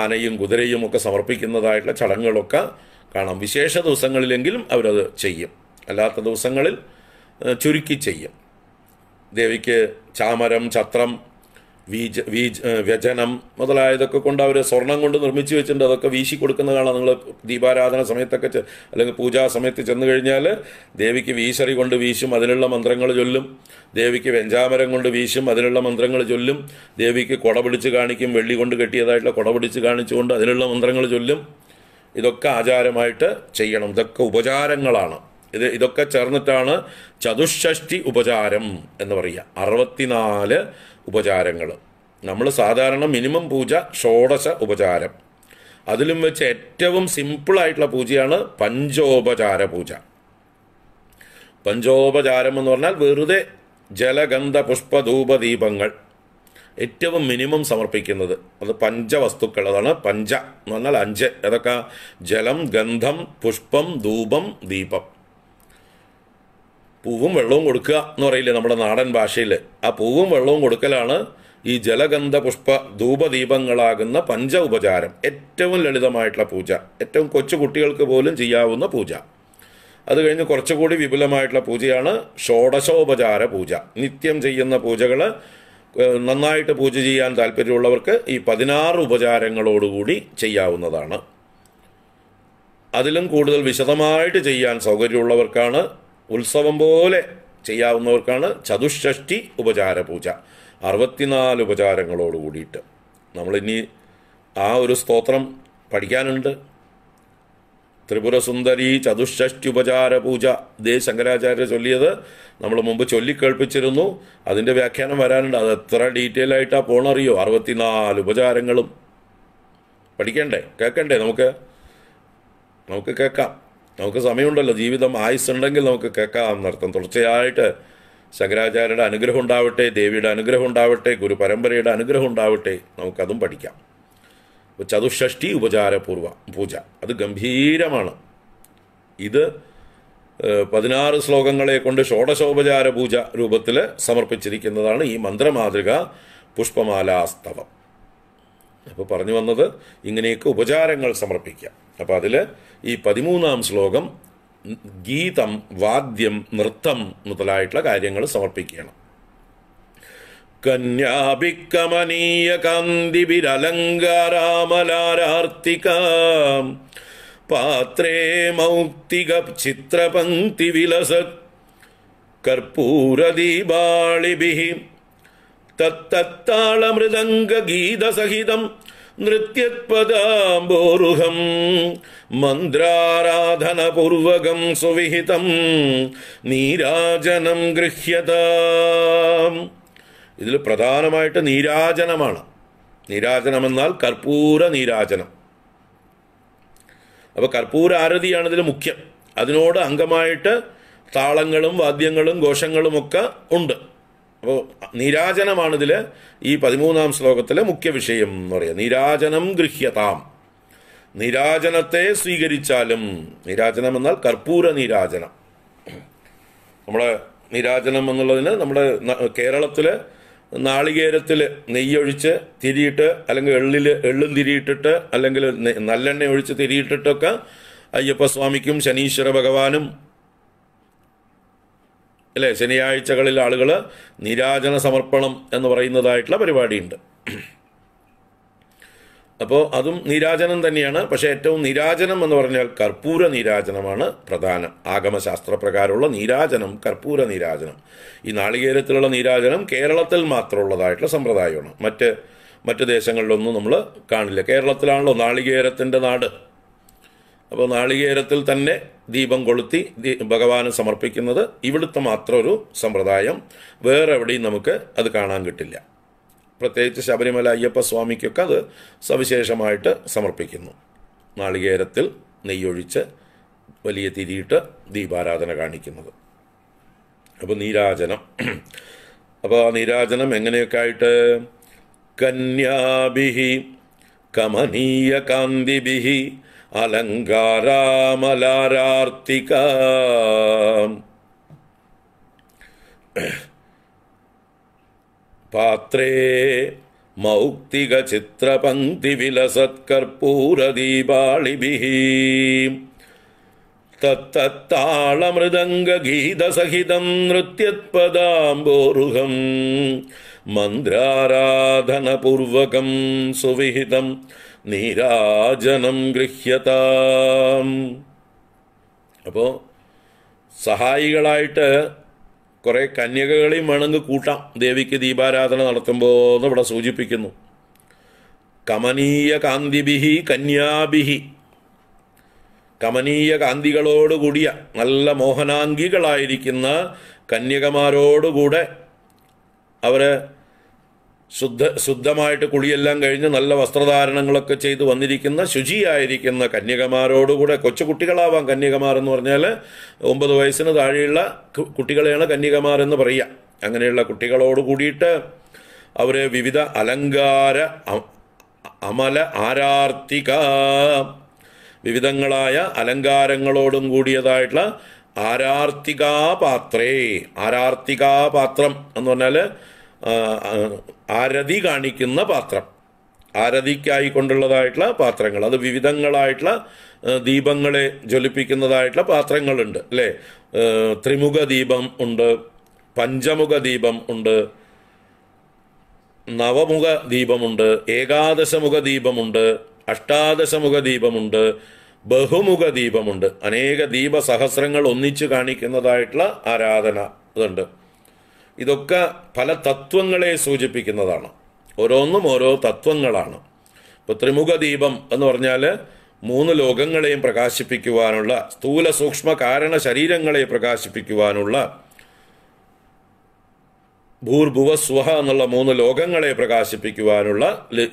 ആനയും കുതിരയും ഒക്കെ സമർപ്പിക്കുന്നതായിട്ടുള്ള ചടങ്ങുകളൊക്കെ കാണാം വിശേഷ ദിവസങ്ങളിലെങ്കിലും അവരത് ചെയ്യും അല്ലാത്ത ദിവസങ്ങളിൽ ചുരുക്കി ചെയ്യും ദേവിക്ക് ചാമരം ഛത്രം വീജ വീജ് വ്യജനം മുതലായതൊക്കെ കൊണ്ട് അവർ സ്വർണം കൊണ്ട് നിർമ്മിച്ച് വെച്ചിട്ടുണ്ട് അതൊക്കെ വീശി കൊടുക്കുന്നതാണ് നിങ്ങൾ ദീപാരാധന സമയത്തൊക്കെ അല്ലെങ്കിൽ പൂജാ സമയത്ത് ചെന്ന് കഴിഞ്ഞാൽ ദേവിക്ക് വീശറി കൊണ്ട് വീശും അതിനുള്ള മന്ത്രങ്ങൾ ചൊല്ലും ദേവിക്ക് വെഞ്ചാമരം കൊണ്ട് വീശും അതിനുള്ള മന്ത്രങ്ങൾ ചൊല്ലും ദേവിക്ക് കുട കാണിക്കും വെള്ളി കൊണ്ട് കെട്ടിയതായിട്ടുള്ള കുട കാണിച്ചുകൊണ്ട് അതിനുള്ള മന്ത്രങ്ങൾ ചൊല്ലും ഇതൊക്കെ ആചാരമായിട്ട് ചെയ്യണം ഇതൊക്കെ ഉപചാരങ്ങളാണ് ഇത് ഇതൊക്കെ ചേർന്നിട്ടാണ് ചതുഷ്ഷഷ്ടി ഉപചാരം എന്ന് പറയുക അറുപത്തിനാല് ഉപചാരങ്ങൾ നമ്മൾ സാധാരണ മിനിമം പൂജ ഷോഡശ ഉപചാരം അതിലും വെച്ച് ഏറ്റവും സിമ്പിളായിട്ടുള്ള പൂജയാണ് പഞ്ചോപചാര പൂജ പഞ്ചോപചാരം എന്ന് പറഞ്ഞാൽ വെറുതെ ജലഗന്ധ പുഷ്പധൂപ ദീപങ്ങൾ ഏറ്റവും മിനിമം സമർപ്പിക്കുന്നത് അത് പഞ്ചവസ്തുക്കൾ അതാണ് പഞ്ച എന്ന് പറഞ്ഞാൽ അഞ്ച് ഏതൊക്കെ ജലം ഗന്ധം പുഷ്പം ധൂപം ദീപം പൂവും വെള്ളവും കൊടുക്കുക എന്ന് പറയില്ലേ നമ്മുടെ നാടൻ ഭാഷയിൽ ആ പൂവും വെള്ളവും കൊടുക്കലാണ് ഈ ജലഗന്ധ പുഷ്പ ധൂപദീപങ്ങളാകുന്ന പഞ്ച ഉപചാരം ഏറ്റവും ലളിതമായിട്ടുള്ള പൂജ ഏറ്റവും കൊച്ചു കുട്ടികൾക്ക് പോലും ചെയ്യാവുന്ന പൂജ അത് കഴിഞ്ഞ് കുറച്ചുകൂടി വിപുലമായിട്ടുള്ള പൂജയാണ് ഷോഡശോപചാര പൂജ നിത്യം ചെയ്യുന്ന പൂജകൾ നന്നായിട്ട് പൂജ ചെയ്യാൻ താല്പര്യമുള്ളവർക്ക് ഈ പതിനാറ് ഉപചാരങ്ങളോടുകൂടി ചെയ്യാവുന്നതാണ് അതിലും കൂടുതൽ വിശദമായിട്ട് ചെയ്യാൻ സൗകര്യമുള്ളവർക്കാണ് ഉത്സവം പോലെ ചെയ്യാവുന്നവർക്കാണ് ചതുഷ്ഷഷ്ടി ഉപചാര പൂജ അറുപത്തിനാല് ഉപചാരങ്ങളോട് കൂടിയിട്ട് നമ്മളിനി ആ ഒരു സ്തോത്രം പഠിക്കാനുണ്ട് ത്രിപുരസുന്ദരി ചതുഷ്ഷഷ്ടി ഉപചാര പൂജ ദേവി ശങ്കരാചാര്യ ചൊല്ലിയത് നമ്മൾ മുമ്പ് ചൊല്ലിക്കേൾപ്പിച്ചിരുന്നു അതിൻ്റെ വ്യാഖ്യാനം വരാനുണ്ട് അത് എത്ര ഡീറ്റെയിൽ ആയിട്ടാണ് പോണറിയോ അറുപത്തിനാല് ഉപചാരങ്ങളും പഠിക്കണ്ടേ കേൾക്കണ്ടേ നമുക്ക് നമുക്ക് കേൾക്കാം നമുക്ക് സമയമുണ്ടല്ലോ ജീവിതം ആയുസ്സുണ്ടെങ്കിൽ നമുക്ക് കേൾക്കാം എന്നർത്ഥം തുടർച്ചയായിട്ട് ശങ്കരാചാര്യയുടെ അനുഗ്രഹം ഉണ്ടാവട്ടെ ദേവിയുടെ അനുഗ്രഹം ഉണ്ടാവട്ടെ ഗുരു പരമ്പരയുടെ അനുഗ്രഹം ഉണ്ടാവട്ടെ നമുക്കതും പഠിക്കാം ചതുഷ്ഠി ഉപചാരപൂർവ പൂജ അത് ഗംഭീരമാണ് ഇത് പതിനാറ് ശ്ലോകങ്ങളെ കൊണ്ട് ഷോഡശോപചാര പൂജ രൂപത്തിൽ സമർപ്പിച്ചിരിക്കുന്നതാണ് ഈ മന്ത്രമാതൃക പുഷ്പമാലാസ്തവം അപ്പോൾ പറഞ്ഞു വന്നത് ഇങ്ങനെയൊക്കെ ഉപചാരങ്ങൾ സമർപ്പിക്കാം അപ്പോൾ അതിൽ ഈ പതിമൂന്നാം ശ്ലോകം ഗീതം വാദ്യം നൃത്തം മുതലായിട്ടുള്ള കാര്യങ്ങൾ സമർപ്പിക്കണം കന്യാഭിക്കമനീയ കാന്തിവിരലങ്കാരാമലാരാർത്തികാം പാത്രേ മൗക്തിക ചിത്രപങ്ക്തി വിലസത് കർപ്പൂരദീപാളിഭി തത്തത്താളമൃദംഗ ഗീതസഹിതം നൃത്യത്പദാംബോരുഹം മന്ത്രാരാധനപൂർവകം സുവിഹിതം നീരാജനം ഗൃഹ്യത ഇതിൽ പ്രധാനമായിട്ട് നീരാജനമാണ് നീരാജനം എന്നാൽ കർപ്പൂര നീരാജനം അപ്പൊ കർപ്പൂര ആരതിയാണ് ഇതിൽ മുഖ്യം അതിനോട് അംഗമായിട്ട് താളങ്ങളും വാദ്യങ്ങളും ഘോഷങ്ങളും ഒക്കെ ഉണ്ട് അപ്പോൾ നിരാജനമാണിതിൽ ഈ പതിമൂന്നാം ശ്ലോകത്തിലെ മുഖ്യ വിഷയം എന്ന് പറയുക നിരാജനം ഗൃഹ്യതാം നിരാജനത്തെ സ്വീകരിച്ചാലും നിരാജനം എന്നാൽ കർപ്പൂര നിരാജനം നമ്മളെ നിരാജനം എന്നുള്ളതിന് നമ്മുടെ കേരളത്തിൽ നാളികേരത്തിൽ നെയ്യൊഴിച്ച് തിരിയിട്ട് അല്ലെങ്കിൽ എള്ളിൽ എള്ളും തിരിയിട്ടിട്ട് അല്ലെങ്കിൽ നല്ലെണ്ണ ഒഴിച്ച് തിരിയിട്ടിട്ടൊക്കെ അയ്യപ്പസ്വാമിക്കും ശനീശ്വര ഭഗവാനും അല്ലേ ശനിയാഴ്ചകളിൽ ആളുകൾ നിരാജന സമർപ്പണം എന്ന് പറയുന്നതായിട്ടുള്ള പരിപാടിയുണ്ട് അപ്പോൾ അതും നിരാജനം തന്നെയാണ് പക്ഷേ ഏറ്റവും നിരാജനം എന്ന് പറഞ്ഞാൽ കർപ്പൂര നിരാജനമാണ് പ്രധാനം ആഗമശാസ്ത്രപ്രകാരമുള്ള നിരാജനം കർപ്പൂര നിരാജനം ഈ നാളികേരത്തിലുള്ള നിരാജനം കേരളത്തിൽ മാത്രമുള്ളതായിട്ടുള്ള സമ്പ്രദായമാണ് മറ്റ് മറ്റ് ദേശങ്ങളിലൊന്നും നമ്മൾ കാണില്ല കേരളത്തിലാണല്ലോ നാളികേരത്തിൻ്റെ നാട് അപ്പോൾ നാളികേരത്തിൽ തന്നെ ദീപം കൊളുത്തി ഭഗവാന് സമർപ്പിക്കുന്നത് ഇവിടുത്തെ മാത്രം ഒരു സമ്പ്രദായം വേറെ എവിടെയും നമുക്ക് അത് കാണാൻ കിട്ടില്ല പ്രത്യേകിച്ച് ശബരിമല അയ്യപ്പ സ്വാമിക്കൊക്കെ അത് സവിശേഷമായിട്ട് സമർപ്പിക്കുന്നു നാളികേരത്തിൽ നെയ്യൊഴിച്ച് വലിയ തിരിയിട്ട് ദീപാരാധന കാണിക്കുന്നത് അപ്പോൾ നീരാജനം അപ്പോൾ ആ നീരാജനം എങ്ങനെയൊക്കെ ആയിട്ട് കന്യാഭിഹി കമനീയ കാന്തിഭിഹി അലങ്കാരാമലാരാർത്തിക പാത്രേ മൗക്തിക ചിത്രപങ്ക്തി വിലസത്കർപ്പൂരദീപാളിഭി തത്തത്താളമൃദംഗീതസഹിതം നൃത്യത്പദാംബോരുഹം മന്ത്രാരാധനപൂർവകം സുവിഹിതം നീരാജനം ഗൃഹ്യതാം അപ്പോൾ സഹായികളായിട്ട് കുറേ കന്യകകളെയും വേണമെങ്കിൽ കൂട്ടാം ദേവിക്ക് ദീപാരാധന നടത്തുമ്പോൾ എന്ന് ഇവിടെ സൂചിപ്പിക്കുന്നു കമനീയ കാന്തിബിഹി കന്യാബിഹി കമനീയ കാന്തികളോടുകൂടിയ നല്ല മോഹനാംഗികളായിരിക്കുന്ന കന്യകമാരോടുകൂടെ അവർ ശുദ്ധ ശുദ്ധമായിട്ട് കുളിയെല്ലാം കഴിഞ്ഞ് നല്ല വസ്ത്രധാരണങ്ങളൊക്കെ ചെയ്ത് വന്നിരിക്കുന്ന ശുചിയായിരിക്കുന്ന കന്യകമാരോടുകൂടെ കൊച്ചുകുട്ടികളാവാം കന്യകമാർ എന്ന് പറഞ്ഞാൽ ഒമ്പത് വയസ്സിന് താഴെയുള്ള കുട്ടികളെയാണ് കന്യകമാർ എന്ന് പറയുക അങ്ങനെയുള്ള കുട്ടികളോട് കൂടിയിട്ട് അവരെ വിവിധ അലങ്കാര അമല ആരാർത്തിക വിവിധങ്ങളായ അലങ്കാരങ്ങളോടും കൂടിയതായിട്ടുള്ള ആരാർത്തികാപാത്രേ ആരാർത്തികാപാത്രം എന്ന് പറഞ്ഞാൽ ആരതി കാണിക്കുന്ന പാത്രം ആരതിക്കായി കൊണ്ടുള്ളതായിട്ടുള്ള പാത്രങ്ങൾ അത് വിവിധങ്ങളായിട്ടുള്ള ദീപങ്ങളെ ജ്വലിപ്പിക്കുന്നതായിട്ടുള്ള പാത്രങ്ങളുണ്ട് അല്ലേ ത്രിമുഖ ദീപം ഉണ്ട് പഞ്ചമുഖ ദീപം ഉണ്ട് നവമുഖ ദീപമുണ്ട് ഏകാദശമുഖ ദീപമുണ്ട് അഷ്ടാദശമുഖ ദീപമുണ്ട് ബഹുമുഖ ദീപമുണ്ട് അനേക ദീപ സഹസ്രങ്ങൾ ഒന്നിച്ചു കാണിക്കുന്നതായിട്ടുള്ള ആരാധന ഇതുണ്ട് ഇതൊക്കെ പല തത്വങ്ങളെ സൂചിപ്പിക്കുന്നതാണ് ഓരോന്നും ഓരോ തത്വങ്ങളാണ് ഇപ്പോൾ ത്രിമുഖ ദീപം എന്ന് പറഞ്ഞാൽ മൂന്ന് ലോകങ്ങളെയും പ്രകാശിപ്പിക്കുവാനുള്ള സ്ഥൂല സൂക്ഷ്മ കാരണ ശരീരങ്ങളെ പ്രകാശിപ്പിക്കുവാനുള്ള ഭൂർഭുവ സ്വഹ എന്നുള്ള മൂന്ന് ലോകങ്ങളെ പ്രകാശിപ്പിക്കുവാനുള്ള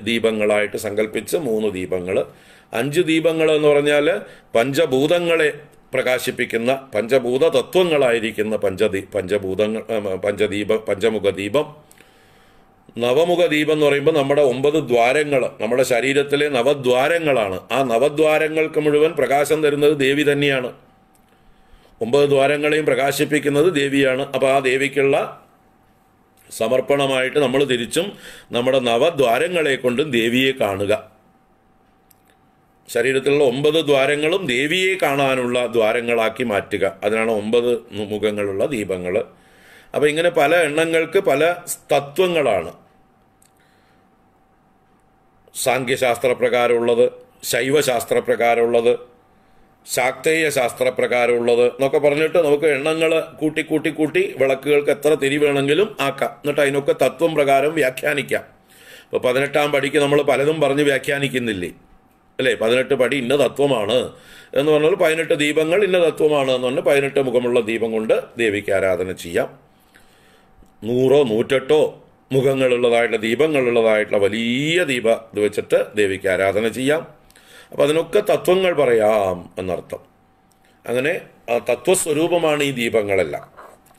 ദീപങ്ങളായിട്ട് സങ്കല്പിച്ച് മൂന്ന് ദീപങ്ങൾ അഞ്ച് ദീപങ്ങൾ എന്ന് പറഞ്ഞാൽ പഞ്ചഭൂതങ്ങളെ പ്രകാശിപ്പിക്കുന്ന പഞ്ചഭൂത തത്വങ്ങളായിരിക്കുന്ന പഞ്ചദീ പഞ്ചഭൂതങ്ങൾ പഞ്ചദീപ പഞ്ചമുഖ ദീപം നവമുഖ ദീപം എന്ന് പറയുമ്പോൾ നമ്മുടെ ഒമ്പത് ദ്വാരങ്ങൾ നമ്മുടെ ശരീരത്തിലെ നവദ്വാരങ്ങളാണ് ആ നവദ്വാരങ്ങൾക്ക് മുഴുവൻ പ്രകാശം തരുന്നത് ദേവി തന്നെയാണ് ഒമ്പത് ദ്വാരങ്ങളെയും പ്രകാശിപ്പിക്കുന്നത് ദേവിയാണ് അപ്പോൾ ആ ദേവിക്കുള്ള സമർപ്പണമായിട്ട് നമ്മൾ തിരിച്ചും നമ്മുടെ നവദ്വാരങ്ങളെ കൊണ്ടും ദേവിയെ കാണുക ശരീരത്തിലുള്ള ഒമ്പത് ദ്വാരങ്ങളും ദേവിയെ കാണാനുള്ള ദ്വാരങ്ങളാക്കി മാറ്റുക അതിനാണ് ഒമ്പത് മുഖങ്ങളുള്ള ദീപങ്ങൾ അപ്പോൾ ഇങ്ങനെ പല എണ്ണങ്ങൾക്ക് പല തത്വങ്ങളാണ് സാങ്കേശാസ്ത്രപ്രകാരമുള്ളത് ശൈവശാസ്ത്രപ്രകാരമുള്ളത് ശാക്തേയ ശാസ്ത്രപ്രകാരമുള്ളത് എന്നൊക്കെ പറഞ്ഞിട്ട് നമുക്ക് എണ്ണങ്ങൾ കൂട്ടി കൂട്ടി കൂട്ടി വിളക്കുകൾക്ക് എത്ര തിരി വേണമെങ്കിലും ആക്കാം എന്നിട്ട് അതിനൊക്കെ തത്വം പ്രകാരം വ്യാഖ്യാനിക്കാം ഇപ്പോൾ പതിനെട്ടാം പടിക്ക് നമ്മൾ പലതും പറഞ്ഞ് വ്യാഖ്യാനിക്കുന്നില്ലേ അല്ലേ പതിനെട്ട് പടി ഇന്ന തത്വമാണ് എന്ന് പറഞ്ഞാൽ പതിനെട്ട് ദീപങ്ങൾ ഇന്ന തത്വമാണ് എന്ന് പറഞ്ഞാൽ പതിനെട്ട് മുഖമുള്ള ദീപം കൊണ്ട് ദേവിക്ക് ആരാധന ചെയ്യാം നൂറോ നൂറ്റെട്ടോ മുഖങ്ങളുള്ളതായിട്ടുള്ള ദീപങ്ങളുള്ളതായിട്ടുള്ള വലിയ ദീപ ഇത് വെച്ചിട്ട് ദേവിക്ക് ആരാധന ചെയ്യാം അപ്പം അതിനൊക്കെ തത്വങ്ങൾ പറയാം എന്നർത്ഥം അങ്ങനെ തത്വസ്വരൂപമാണ് ഈ ദീപങ്ങളെല്ലാം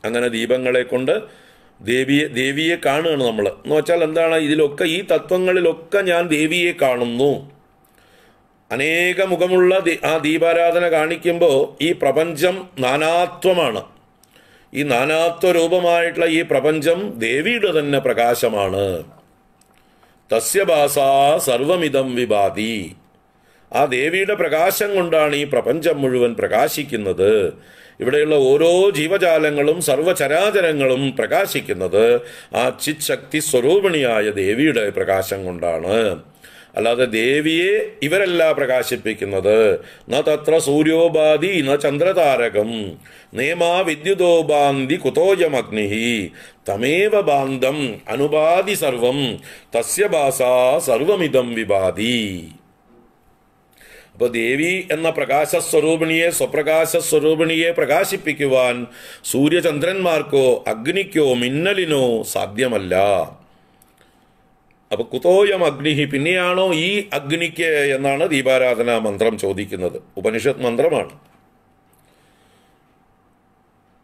അങ്ങനെ ദീപങ്ങളെ കൊണ്ട് ദേവിയെ ദേവിയെ കാണുകയാണ് നമ്മൾ എന്ന് വെച്ചാൽ എന്താണ് ഇതിലൊക്കെ ഈ തത്വങ്ങളിലൊക്കെ ഞാൻ ദേവിയെ കാണുന്നു അനേക മുഖമുള്ള ആ ദീപാരാധന കാണിക്കുമ്പോൾ ഈ പ്രപഞ്ചം നാനാത്വമാണ് ഈ നാനാത്വ രൂപമായിട്ടുള്ള ഈ പ്രപഞ്ചം ദേവിയുടെ തന്നെ പ്രകാശമാണ് തസ്യഭാസ സർവമിതം വിവാദി ആ ദേവിയുടെ പ്രകാശം കൊണ്ടാണ് ഈ പ്രപഞ്ചം മുഴുവൻ പ്രകാശിക്കുന്നത് ഇവിടെയുള്ള ഓരോ ജീവജാലങ്ങളും സർവചരാചരങ്ങളും പ്രകാശിക്കുന്നത് ആ ചിത് ശക്തി സ്വരൂപിണിയായ ദേവിയുടെ പ്രകാശം കൊണ്ടാണ് അല്ലാതെ ദേവിയെ ഇവരല്ല പ്രകാശിപ്പിക്കുന്നത് ന തത്ര സൂര്യോപാധി ന ചന്ദ്രതാരകം നേമാ വിദ്യുതോപാന്തി കുതോജമഗ്നിഹി തമേവ ബാന്ധം അനുപാതി സർവം തസ്യ ഭാസ സർവമിതം വിപാതി അപ്പൊ ദേവി എന്ന പ്രകാശ സ്വരൂപിണിയെ സ്വപ്രകാശ സ്വരൂപിണിയെ പ്രകാശിപ്പിക്കുവാൻ സൂര്യചന്ദ്രന്മാർക്കോ അഗ്നിക്കോ മിന്നലിനോ സാധ്യമല്ല അപ്പൊ കുതോയം അഗ്നിഹി പിന്നെയാണോ ഈ അഗ്നിക്ക് എന്നാണ് ദീപാരാധന മന്ത്രം ചോദിക്കുന്നത് ഉപനിഷത് മന്ത്രമാണ്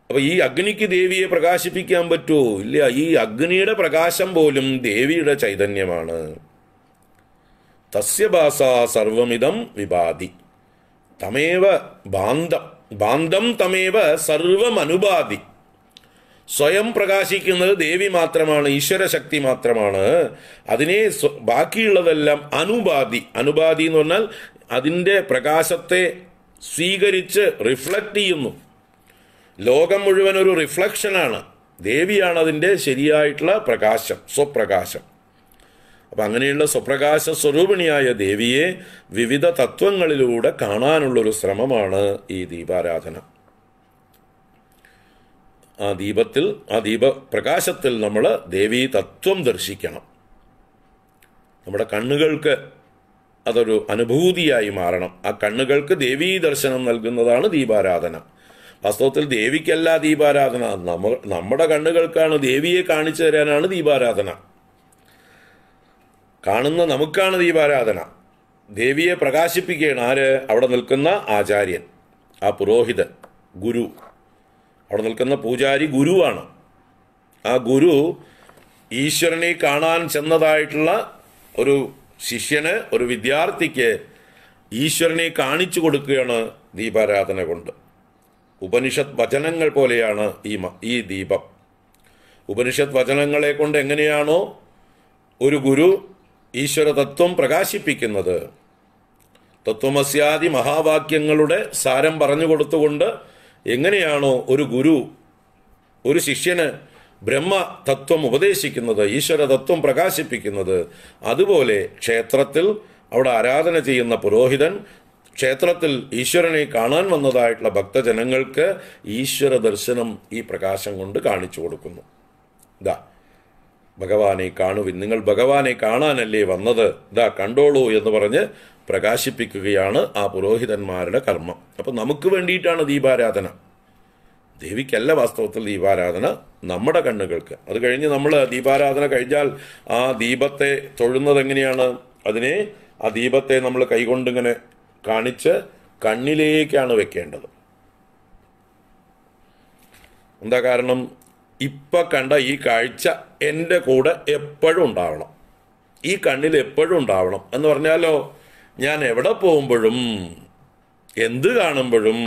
അപ്പൊ ഈ അഗ്നിക്ക് ദേവിയെ പ്രകാശിപ്പിക്കാൻ പറ്റുമോ ഇല്ല ഈ അഗ്നിയുടെ പ്രകാശം പോലും ദേവിയുടെ ചൈതന്യമാണ് തസ്യഭാസ സർവമിതം വിഭാതി തമേവ ബാന്ധം ബാന്ധം തമേവ സർവമനുപാതി സ്വയം പ്രകാശിക്കുന്നത് ദേവി മാത്രമാണ് ഈശ്വരശക്തി മാത്രമാണ് അതിനെ ബാക്കിയുള്ളതെല്ലാം അനുപാതി അനുപാതി എന്ന് പറഞ്ഞാൽ അതിൻ്റെ പ്രകാശത്തെ സ്വീകരിച്ച് റിഫ്ലക്റ്റ് ചെയ്യുന്നു ലോകം മുഴുവൻ ഒരു റിഫ്ലക്ഷനാണ് ദേവിയാണ് അതിൻ്റെ ശരിയായിട്ടുള്ള പ്രകാശം സ്വപ്രകാശം അപ്പം അങ്ങനെയുള്ള സ്വപ്രകാശ സ്വരൂപിണിയായ ദേവിയെ വിവിധ തത്വങ്ങളിലൂടെ കാണാനുള്ളൊരു ശ്രമമാണ് ഈ ദീപാരാധന ആ ദീപത്തിൽ ആ ദീപപ്രകാശത്തിൽ നമ്മൾ ദേവീ തത്വം ദർശിക്കണം നമ്മുടെ കണ്ണുകൾക്ക് അതൊരു അനുഭൂതിയായി മാറണം ആ കണ്ണുകൾക്ക് ദേവീ ദർശനം നൽകുന്നതാണ് ദീപാരാധന വാസ്തവത്തിൽ ദേവിക്കല്ല ദീപാരാധന നമ്മ നമ്മുടെ കണ്ണുകൾക്കാണ് ദേവിയെ കാണിച്ചു തരാനാണ് ദീപാരാധന കാണുന്ന നമുക്കാണ് ദീപാരാധന ദേവിയെ പ്രകാശിപ്പിക്കുകയാണ് ആര് അവിടെ നിൽക്കുന്ന ആചാര്യൻ ആ പുരോഹിതൻ ഗുരു അവിടെ നിൽക്കുന്ന പൂജാരി ഗുരുവാണ് ആ ഗുരു ഈശ്വരനെ കാണാൻ ചെന്നതായിട്ടുള്ള ഒരു ശിഷ്യന് ഒരു വിദ്യാർത്ഥിക്ക് ഈശ്വരനെ കാണിച്ചു കൊടുക്കുകയാണ് ദീപാരാധന കൊണ്ട് ഉപനിഷത്ത് വചനങ്ങൾ പോലെയാണ് ഈ ഈ ദീപം ഉപനിഷത്ത് വചനങ്ങളെ കൊണ്ട് എങ്ങനെയാണോ ഒരു ഗുരു ഈശ്വര തത്വം പ്രകാശിപ്പിക്കുന്നത് തത്വമസ്യാദി മഹാവാക്യങ്ങളുടെ സാരം പറഞ്ഞു കൊടുത്തുകൊണ്ട് എങ്ങനെയാണോ ഒരു ഗുരു ഒരു ശിഷ്യന് ബ്രഹ്മ തത്വം ഉപദേശിക്കുന്നത് ഈശ്വര തത്വം പ്രകാശിപ്പിക്കുന്നത് അതുപോലെ ക്ഷേത്രത്തിൽ അവിടെ ആരാധന ചെയ്യുന്ന പുരോഹിതൻ ക്ഷേത്രത്തിൽ ഈശ്വരനെ കാണാൻ വന്നതായിട്ടുള്ള ഭക്തജനങ്ങൾക്ക് ഈശ്വര ദർശനം ഈ പ്രകാശം കൊണ്ട് കാണിച്ചു കൊടുക്കുന്നു ഇതാ ഭഗവാനെ കാണുവിൻ നിങ്ങൾ ഭഗവാനെ കാണാനല്ലേ വന്നത് ഇതാ കണ്ടോളൂ എന്ന് പറഞ്ഞ് പ്രകാശിപ്പിക്കുകയാണ് ആ പുരോഹിതന്മാരുടെ കർമ്മം അപ്പം നമുക്ക് വേണ്ടിയിട്ടാണ് ദീപാരാധന ദേവിക്കല്ല വാസ്തവത്തിൽ ദീപാരാധന നമ്മുടെ കണ്ണുകൾക്ക് അത് കഴിഞ്ഞ് നമ്മൾ ദീപാരാധന കഴിഞ്ഞാൽ ആ ദീപത്തെ തൊഴുന്നത് എങ്ങനെയാണ് അതിനെ ആ ദീപത്തെ നമ്മൾ കൈകൊണ്ടിങ്ങനെ കാണിച്ച് കണ്ണിലേക്കാണ് വെക്കേണ്ടത് എന്താ കാരണം ഇപ്പം കണ്ട ഈ കാഴ്ച എൻ്റെ കൂടെ എപ്പോഴും ഉണ്ടാവണം ഈ കണ്ണിൽ എപ്പോഴും ഉണ്ടാവണം എന്ന് പറഞ്ഞാലോ ഞാൻ എവിടെ പോകുമ്പോഴും എന്ത് കാണുമ്പോഴും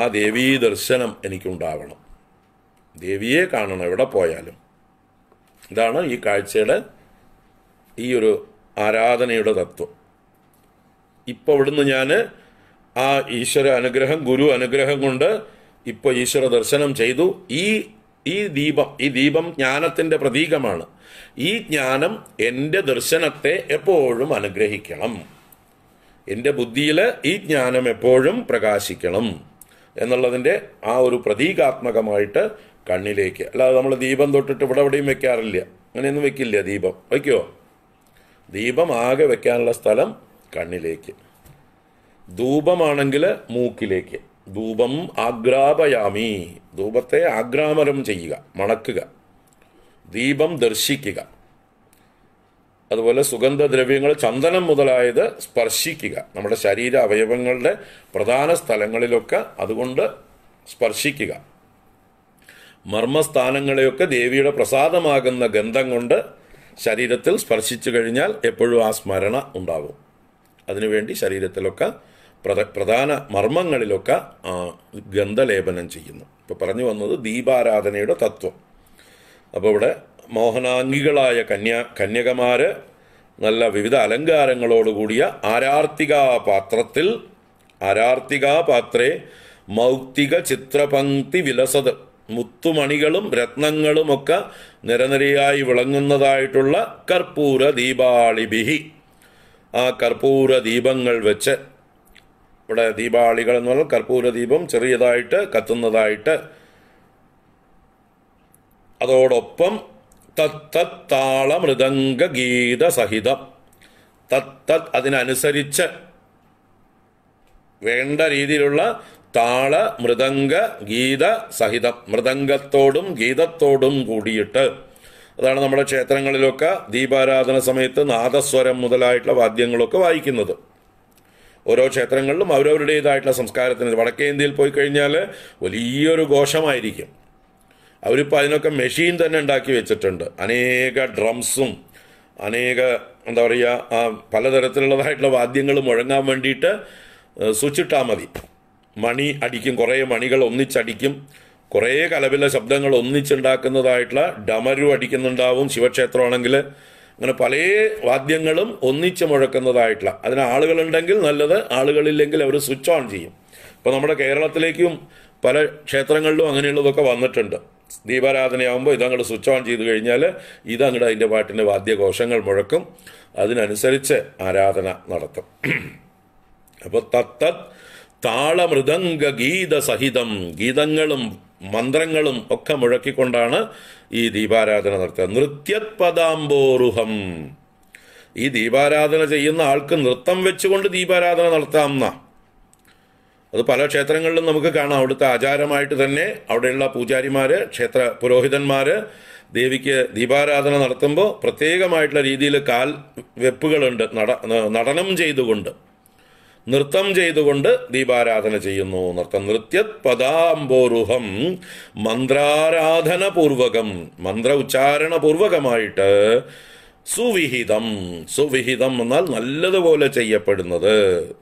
ആ ദേവീ ദർശനം എനിക്കുണ്ടാവണം ദേവിയെ കാണണം എവിടെ പോയാലും ഇതാണ് ഈ കാഴ്ചയുടെ ഈ ഒരു ആരാധനയുടെ തത്വം ഇപ്പോൾ ഇവിടുന്ന് ഞാൻ ആ ഈശ്വര അനുഗ്രഹം ഗുരു അനുഗ്രഹം കൊണ്ട് ഇപ്പോൾ ഈശ്വര ദർശനം ചെയ്തു ഈ ഈ ദീപം ഈ ദീപം ജ്ഞാനത്തിൻ്റെ പ്രതീകമാണ് ഈ ജ്ഞാനം എൻ്റെ ദർശനത്തെ എപ്പോഴും അനുഗ്രഹിക്കണം എൻ്റെ ബുദ്ധിയിൽ ഈ ജ്ഞാനം എപ്പോഴും പ്രകാശിക്കണം എന്നുള്ളതിൻ്റെ ആ ഒരു പ്രതീകാത്മകമായിട്ട് കണ്ണിലേക്ക് അല്ലാതെ നമ്മൾ ദീപം തൊട്ടിട്ട് ഇവിടെ എവിടെയും വെക്കാറില്ല അങ്ങനെയൊന്നും വെക്കില്ല ദീപം വയ്ക്കുമോ ദീപം ആകെ വെക്കാനുള്ള സ്ഥലം കണ്ണിലേക്ക് ധൂപമാണെങ്കിൽ മൂക്കിലേക്ക് ധൂപം ആഗ്രാപയാമി ധൂപത്തെ ആഗ്രാമരം ചെയ്യുക മണക്കുക ദീപം ദർശിക്കുക അതുപോലെ സുഗന്ധദ്രവ്യങ്ങൾ ചന്ദനം മുതലായത് സ്പർശിക്കുക നമ്മുടെ ശരീര അവയവങ്ങളുടെ പ്രധാന സ്ഥലങ്ങളിലൊക്കെ അതുകൊണ്ട് സ്പർശിക്കുക മർമ്മസ്ഥാനങ്ങളെയൊക്കെ ദേവിയുടെ പ്രസാദമാകുന്ന ഗന്ധം കൊണ്ട് ശരീരത്തിൽ സ്പർശിച്ചു കഴിഞ്ഞാൽ എപ്പോഴും ആ സ്മരണ ഉണ്ടാകും അതിനുവേണ്ടി ശരീരത്തിലൊക്കെ പ്രധാന മർമ്മങ്ങളിലൊക്കെ ഗന്ധലേപനം ചെയ്യുന്നു ഇപ്പോൾ പറഞ്ഞു വന്നത് ദീപാരാധനയുടെ തത്വം അപ്പോൾ ഇവിടെ മോഹനാംഗികളായ കന്യ കന്യകമാർ നല്ല വിവിധ അലങ്കാരങ്ങളോടുകൂടിയ ആരാർത്തികാപാത്രത്തിൽ പാത്രത്തിൽ പാത്രേ മൗക്തിക ചിത്രപങ്ക്തി വിലസത് മുത്തുമണികളും രത്നങ്ങളുമൊക്കെ നിരനിരയായി വിളങ്ങുന്നതായിട്ടുള്ള കർപ്പൂര ബിഹി ആ കർപ്പൂര ദീപങ്ങൾ വെച്ച് ഇവിടെ ദീപാളികൾ എന്ന് പറഞ്ഞാൽ കർപ്പൂര ദീപം ചെറിയതായിട്ട് കത്തുന്നതായിട്ട് അതോടൊപ്പം തത്താള മൃദംഗ ഗീത സഹിതം തത്ത അതിനനുസരിച്ച് വേണ്ട രീതിയിലുള്ള താള മൃദംഗ ഗീത സഹിതം മൃദംഗത്തോടും ഗീതത്തോടും കൂടിയിട്ട് അതാണ് നമ്മുടെ ക്ഷേത്രങ്ങളിലൊക്കെ ദീപാരാധന സമയത്ത് നാദസ്വരം മുതലായിട്ടുള്ള വാദ്യങ്ങളൊക്കെ വായിക്കുന്നത് ഓരോ ക്ഷേത്രങ്ങളിലും അവരവരുടേതായിട്ടുള്ള സംസ്കാരത്തിന് വടക്കേ ഇന്ത്യയിൽ പോയി കഴിഞ്ഞാൽ വലിയൊരു ഘോഷമായിരിക്കും അവരിപ്പോൾ അതിനൊക്കെ മെഷീൻ തന്നെ ഉണ്ടാക്കി വെച്ചിട്ടുണ്ട് അനേക ഡ്രംസും അനേക എന്താ പറയുക പലതരത്തിലുള്ളതായിട്ടുള്ള വാദ്യങ്ങൾ മുഴങ്ങാൻ വേണ്ടിയിട്ട് സ്വിച്ചിട്ടാൽ മതി മണി അടിക്കും കുറേ മണികൾ ഒന്നിച്ചടിക്കും കുറേ കലപില ശബ്ദങ്ങൾ ഒന്നിച്ചുണ്ടാക്കുന്നതായിട്ടുള്ള ഡമരു അടിക്കുന്നുണ്ടാവും ശിവക്ഷേത്രമാണെങ്കിൽ അങ്ങനെ പല വാദ്യങ്ങളും ഒന്നിച്ച് മുഴക്കുന്നതായിട്ടുള്ള അതിന് ആളുകളുണ്ടെങ്കിൽ നല്ലത് ആളുകളില്ലെങ്കിൽ അവർ സ്വിച്ച് ഓൺ ചെയ്യും ഇപ്പോൾ നമ്മുടെ കേരളത്തിലേക്കും പല ക്ഷേത്രങ്ങളിലും അങ്ങനെയുള്ളതൊക്കെ വന്നിട്ടുണ്ട് ദീപാരാധനയാകുമ്പോൾ ഇതങ്ങോട്ട് സ്വിച്ച് ഓൺ ചെയ്ത് കഴിഞ്ഞാൽ ഇതങ്ങോട്ട് അതിൻ്റെ പാട്ടിൻ്റെ വാദ്യഘോഷങ്ങൾ മുഴക്കും അതിനനുസരിച്ച് ആരാധന നടത്തും അപ്പോൾ തത്തത് താളമൃദംഗ ഗീത സഹിതം ഗീതങ്ങളും മന്ത്രങ്ങളും ഒക്കെ മുഴക്കിക്കൊണ്ടാണ് ഈ ദീപാരാധന നടത്തുക നൃത്യത്പദാംബോരുഹം ഈ ദീപാരാധന ചെയ്യുന്ന ആൾക്ക് നൃത്തം വെച്ചുകൊണ്ട് ദീപാരാധന നടത്താം എന്നാ അത് പല ക്ഷേത്രങ്ങളിലും നമുക്ക് കാണാം അവിടുത്തെ ആചാരമായിട്ട് തന്നെ അവിടെയുള്ള പൂജാരിമാർ ക്ഷേത്ര പുരോഹിതന്മാർ ദേവിക്ക് ദീപാരാധന നടത്തുമ്പോൾ പ്രത്യേകമായിട്ടുള്ള രീതിയിൽ കാൽ വെപ്പുകളുണ്ട് നട നടനം ചെയ്തുകൊണ്ട് നൃത്തം ചെയ്തുകൊണ്ട് ദീപാരാധന ചെയ്യുന്നു നൃത്തം നൃത്യത് പദാംബോരുഹം മന്ത്രാരാധന പൂർവകം മന്ത്ര ഉച്ചാരണ പൂർവകമായിട്ട് സുവിഹിതം സുവിഹിതം എന്നാൽ നല്ലതുപോലെ ചെയ്യപ്പെടുന്നത്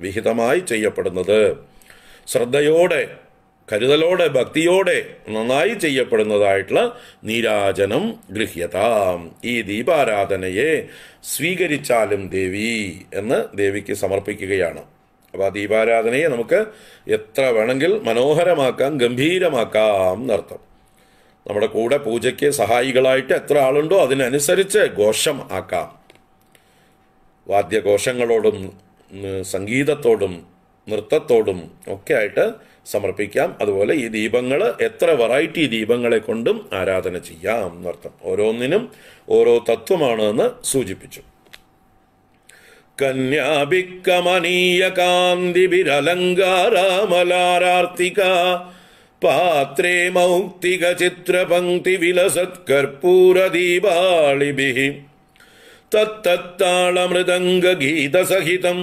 വിഹിതമായി ചെയ്യപ്പെടുന്നത് ശ്രദ്ധയോടെ കരുതലോടെ ഭക്തിയോടെ നന്നായി ചെയ്യപ്പെടുന്നതായിട്ടുള്ള നീരാജനം ഗൃഹ്യത ഈ ദീപാരാധനയെ സ്വീകരിച്ചാലും ദേവി എന്ന് ദേവിക്ക് സമർപ്പിക്കുകയാണ് അപ്പോൾ ആ ദീപാരാധനയെ നമുക്ക് എത്ര വേണമെങ്കിൽ മനോഹരമാക്കാം ഗംഭീരമാക്കാം എന്നർത്ഥം നമ്മുടെ കൂടെ പൂജയ്ക്ക് സഹായികളായിട്ട് എത്ര ആളുണ്ടോ അതിനനുസരിച്ച് ഘോഷം ആക്കാം വാദ്യഘോഷങ്ങളോടും സംഗീതത്തോടും നൃത്തത്തോടും ഒക്കെ ആയിട്ട് സമർപ്പിക്കാം അതുപോലെ ഈ ദീപങ്ങൾ എത്ര വെറൈറ്റി ദീപങ്ങളെ കൊണ്ടും ആരാധന ചെയ്യാം എന്നർത്ഥം ഓരോന്നിനും ഓരോ തത്വമാണ് എന്ന് സൂചിപ്പിച്ചു കന്യാഭിക്കമനീയ കാന്തി വിരലങ്കാരാമലാരാർത്തിക പാത്രേ മൗക്തിക ചിത്ര പങ്ക്തി വിലസത് കർപ്പൂര ദീപാളിഭി തത്തത്താളമൃദംഗ ഗീതസഹിതം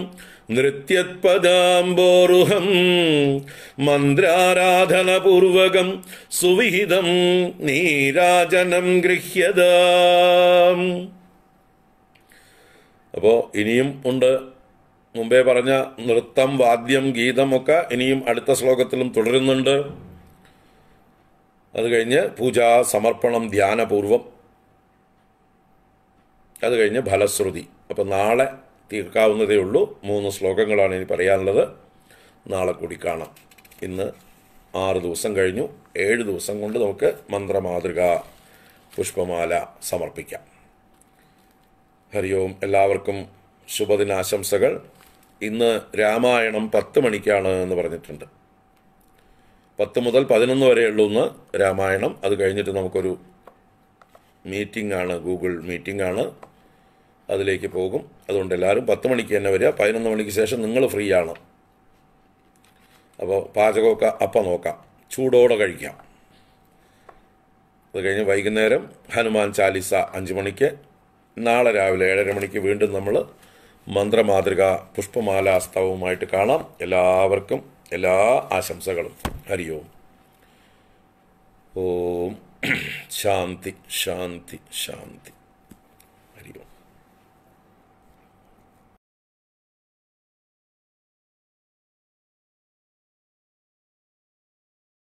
നൃത്യത്പദാംബോരുഹം മന്ത്രാരാധനപൂർവകം സുവിഹിതം നീരാജനം ഗൃഹ്യത അപ്പോ ഇനിയും ഉണ്ട് മുമ്പേ പറഞ്ഞ നൃത്തം വാദ്യം ഗീതം ഒക്കെ ഇനിയും അടുത്ത ശ്ലോകത്തിലും തുടരുന്നുണ്ട് അത് കഴിഞ്ഞ് പൂജാ സമർപ്പണം ധ്യാനപൂർവം അത് കഴിഞ്ഞ് ഫലശ്രുതി അപ്പം നാളെ തീർക്കാവുന്നതേ ഉള്ളൂ മൂന്ന് ശ്ലോകങ്ങളാണ് ഇനി പറയാനുള്ളത് നാളെ കൂടി കാണാം ഇന്ന് ആറ് ദിവസം കഴിഞ്ഞു ഏഴ് ദിവസം കൊണ്ട് നമുക്ക് മന്ത്രമാതൃക പുഷ്പമാല സമർപ്പിക്കാം ഹരി ഓം എല്ലാവർക്കും ശുഭദിനാശംസകൾ ഇന്ന് രാമായണം പത്ത് മണിക്കാണ് എന്ന് പറഞ്ഞിട്ടുണ്ട് പത്ത് മുതൽ പതിനൊന്ന് വരെയുള്ളൂ ഇന്ന് രാമായണം അത് കഴിഞ്ഞിട്ട് നമുക്കൊരു മീറ്റിംഗ് ആണ് ഗൂഗിൾ മീറ്റിംഗ് ആണ് അതിലേക്ക് പോകും അതുകൊണ്ട് എല്ലാവരും പത്ത് മണിക്ക് തന്നെ വരിക പതിനൊന്ന് മണിക്ക് ശേഷം നിങ്ങൾ ഫ്രീ ആണ് അപ്പോൾ പാചകമൊക്കെ അപ്പം നോക്കാം ചൂടോടെ കഴിക്കാം അത് കഴിഞ്ഞ് വൈകുന്നേരം ഹനുമാൻ ചാലിസ അഞ്ച് മണിക്ക് നാളെ രാവിലെ ഏഴര മണിക്ക് വീണ്ടും നമ്മൾ മന്ത്രമാതൃക പുഷ്പമാല കാണാം എല്ലാവർക്കും എല്ലാ ആശംസകളും ഹരി ഓം ഓം ശാന്തി ശാന്തി ശാന്തി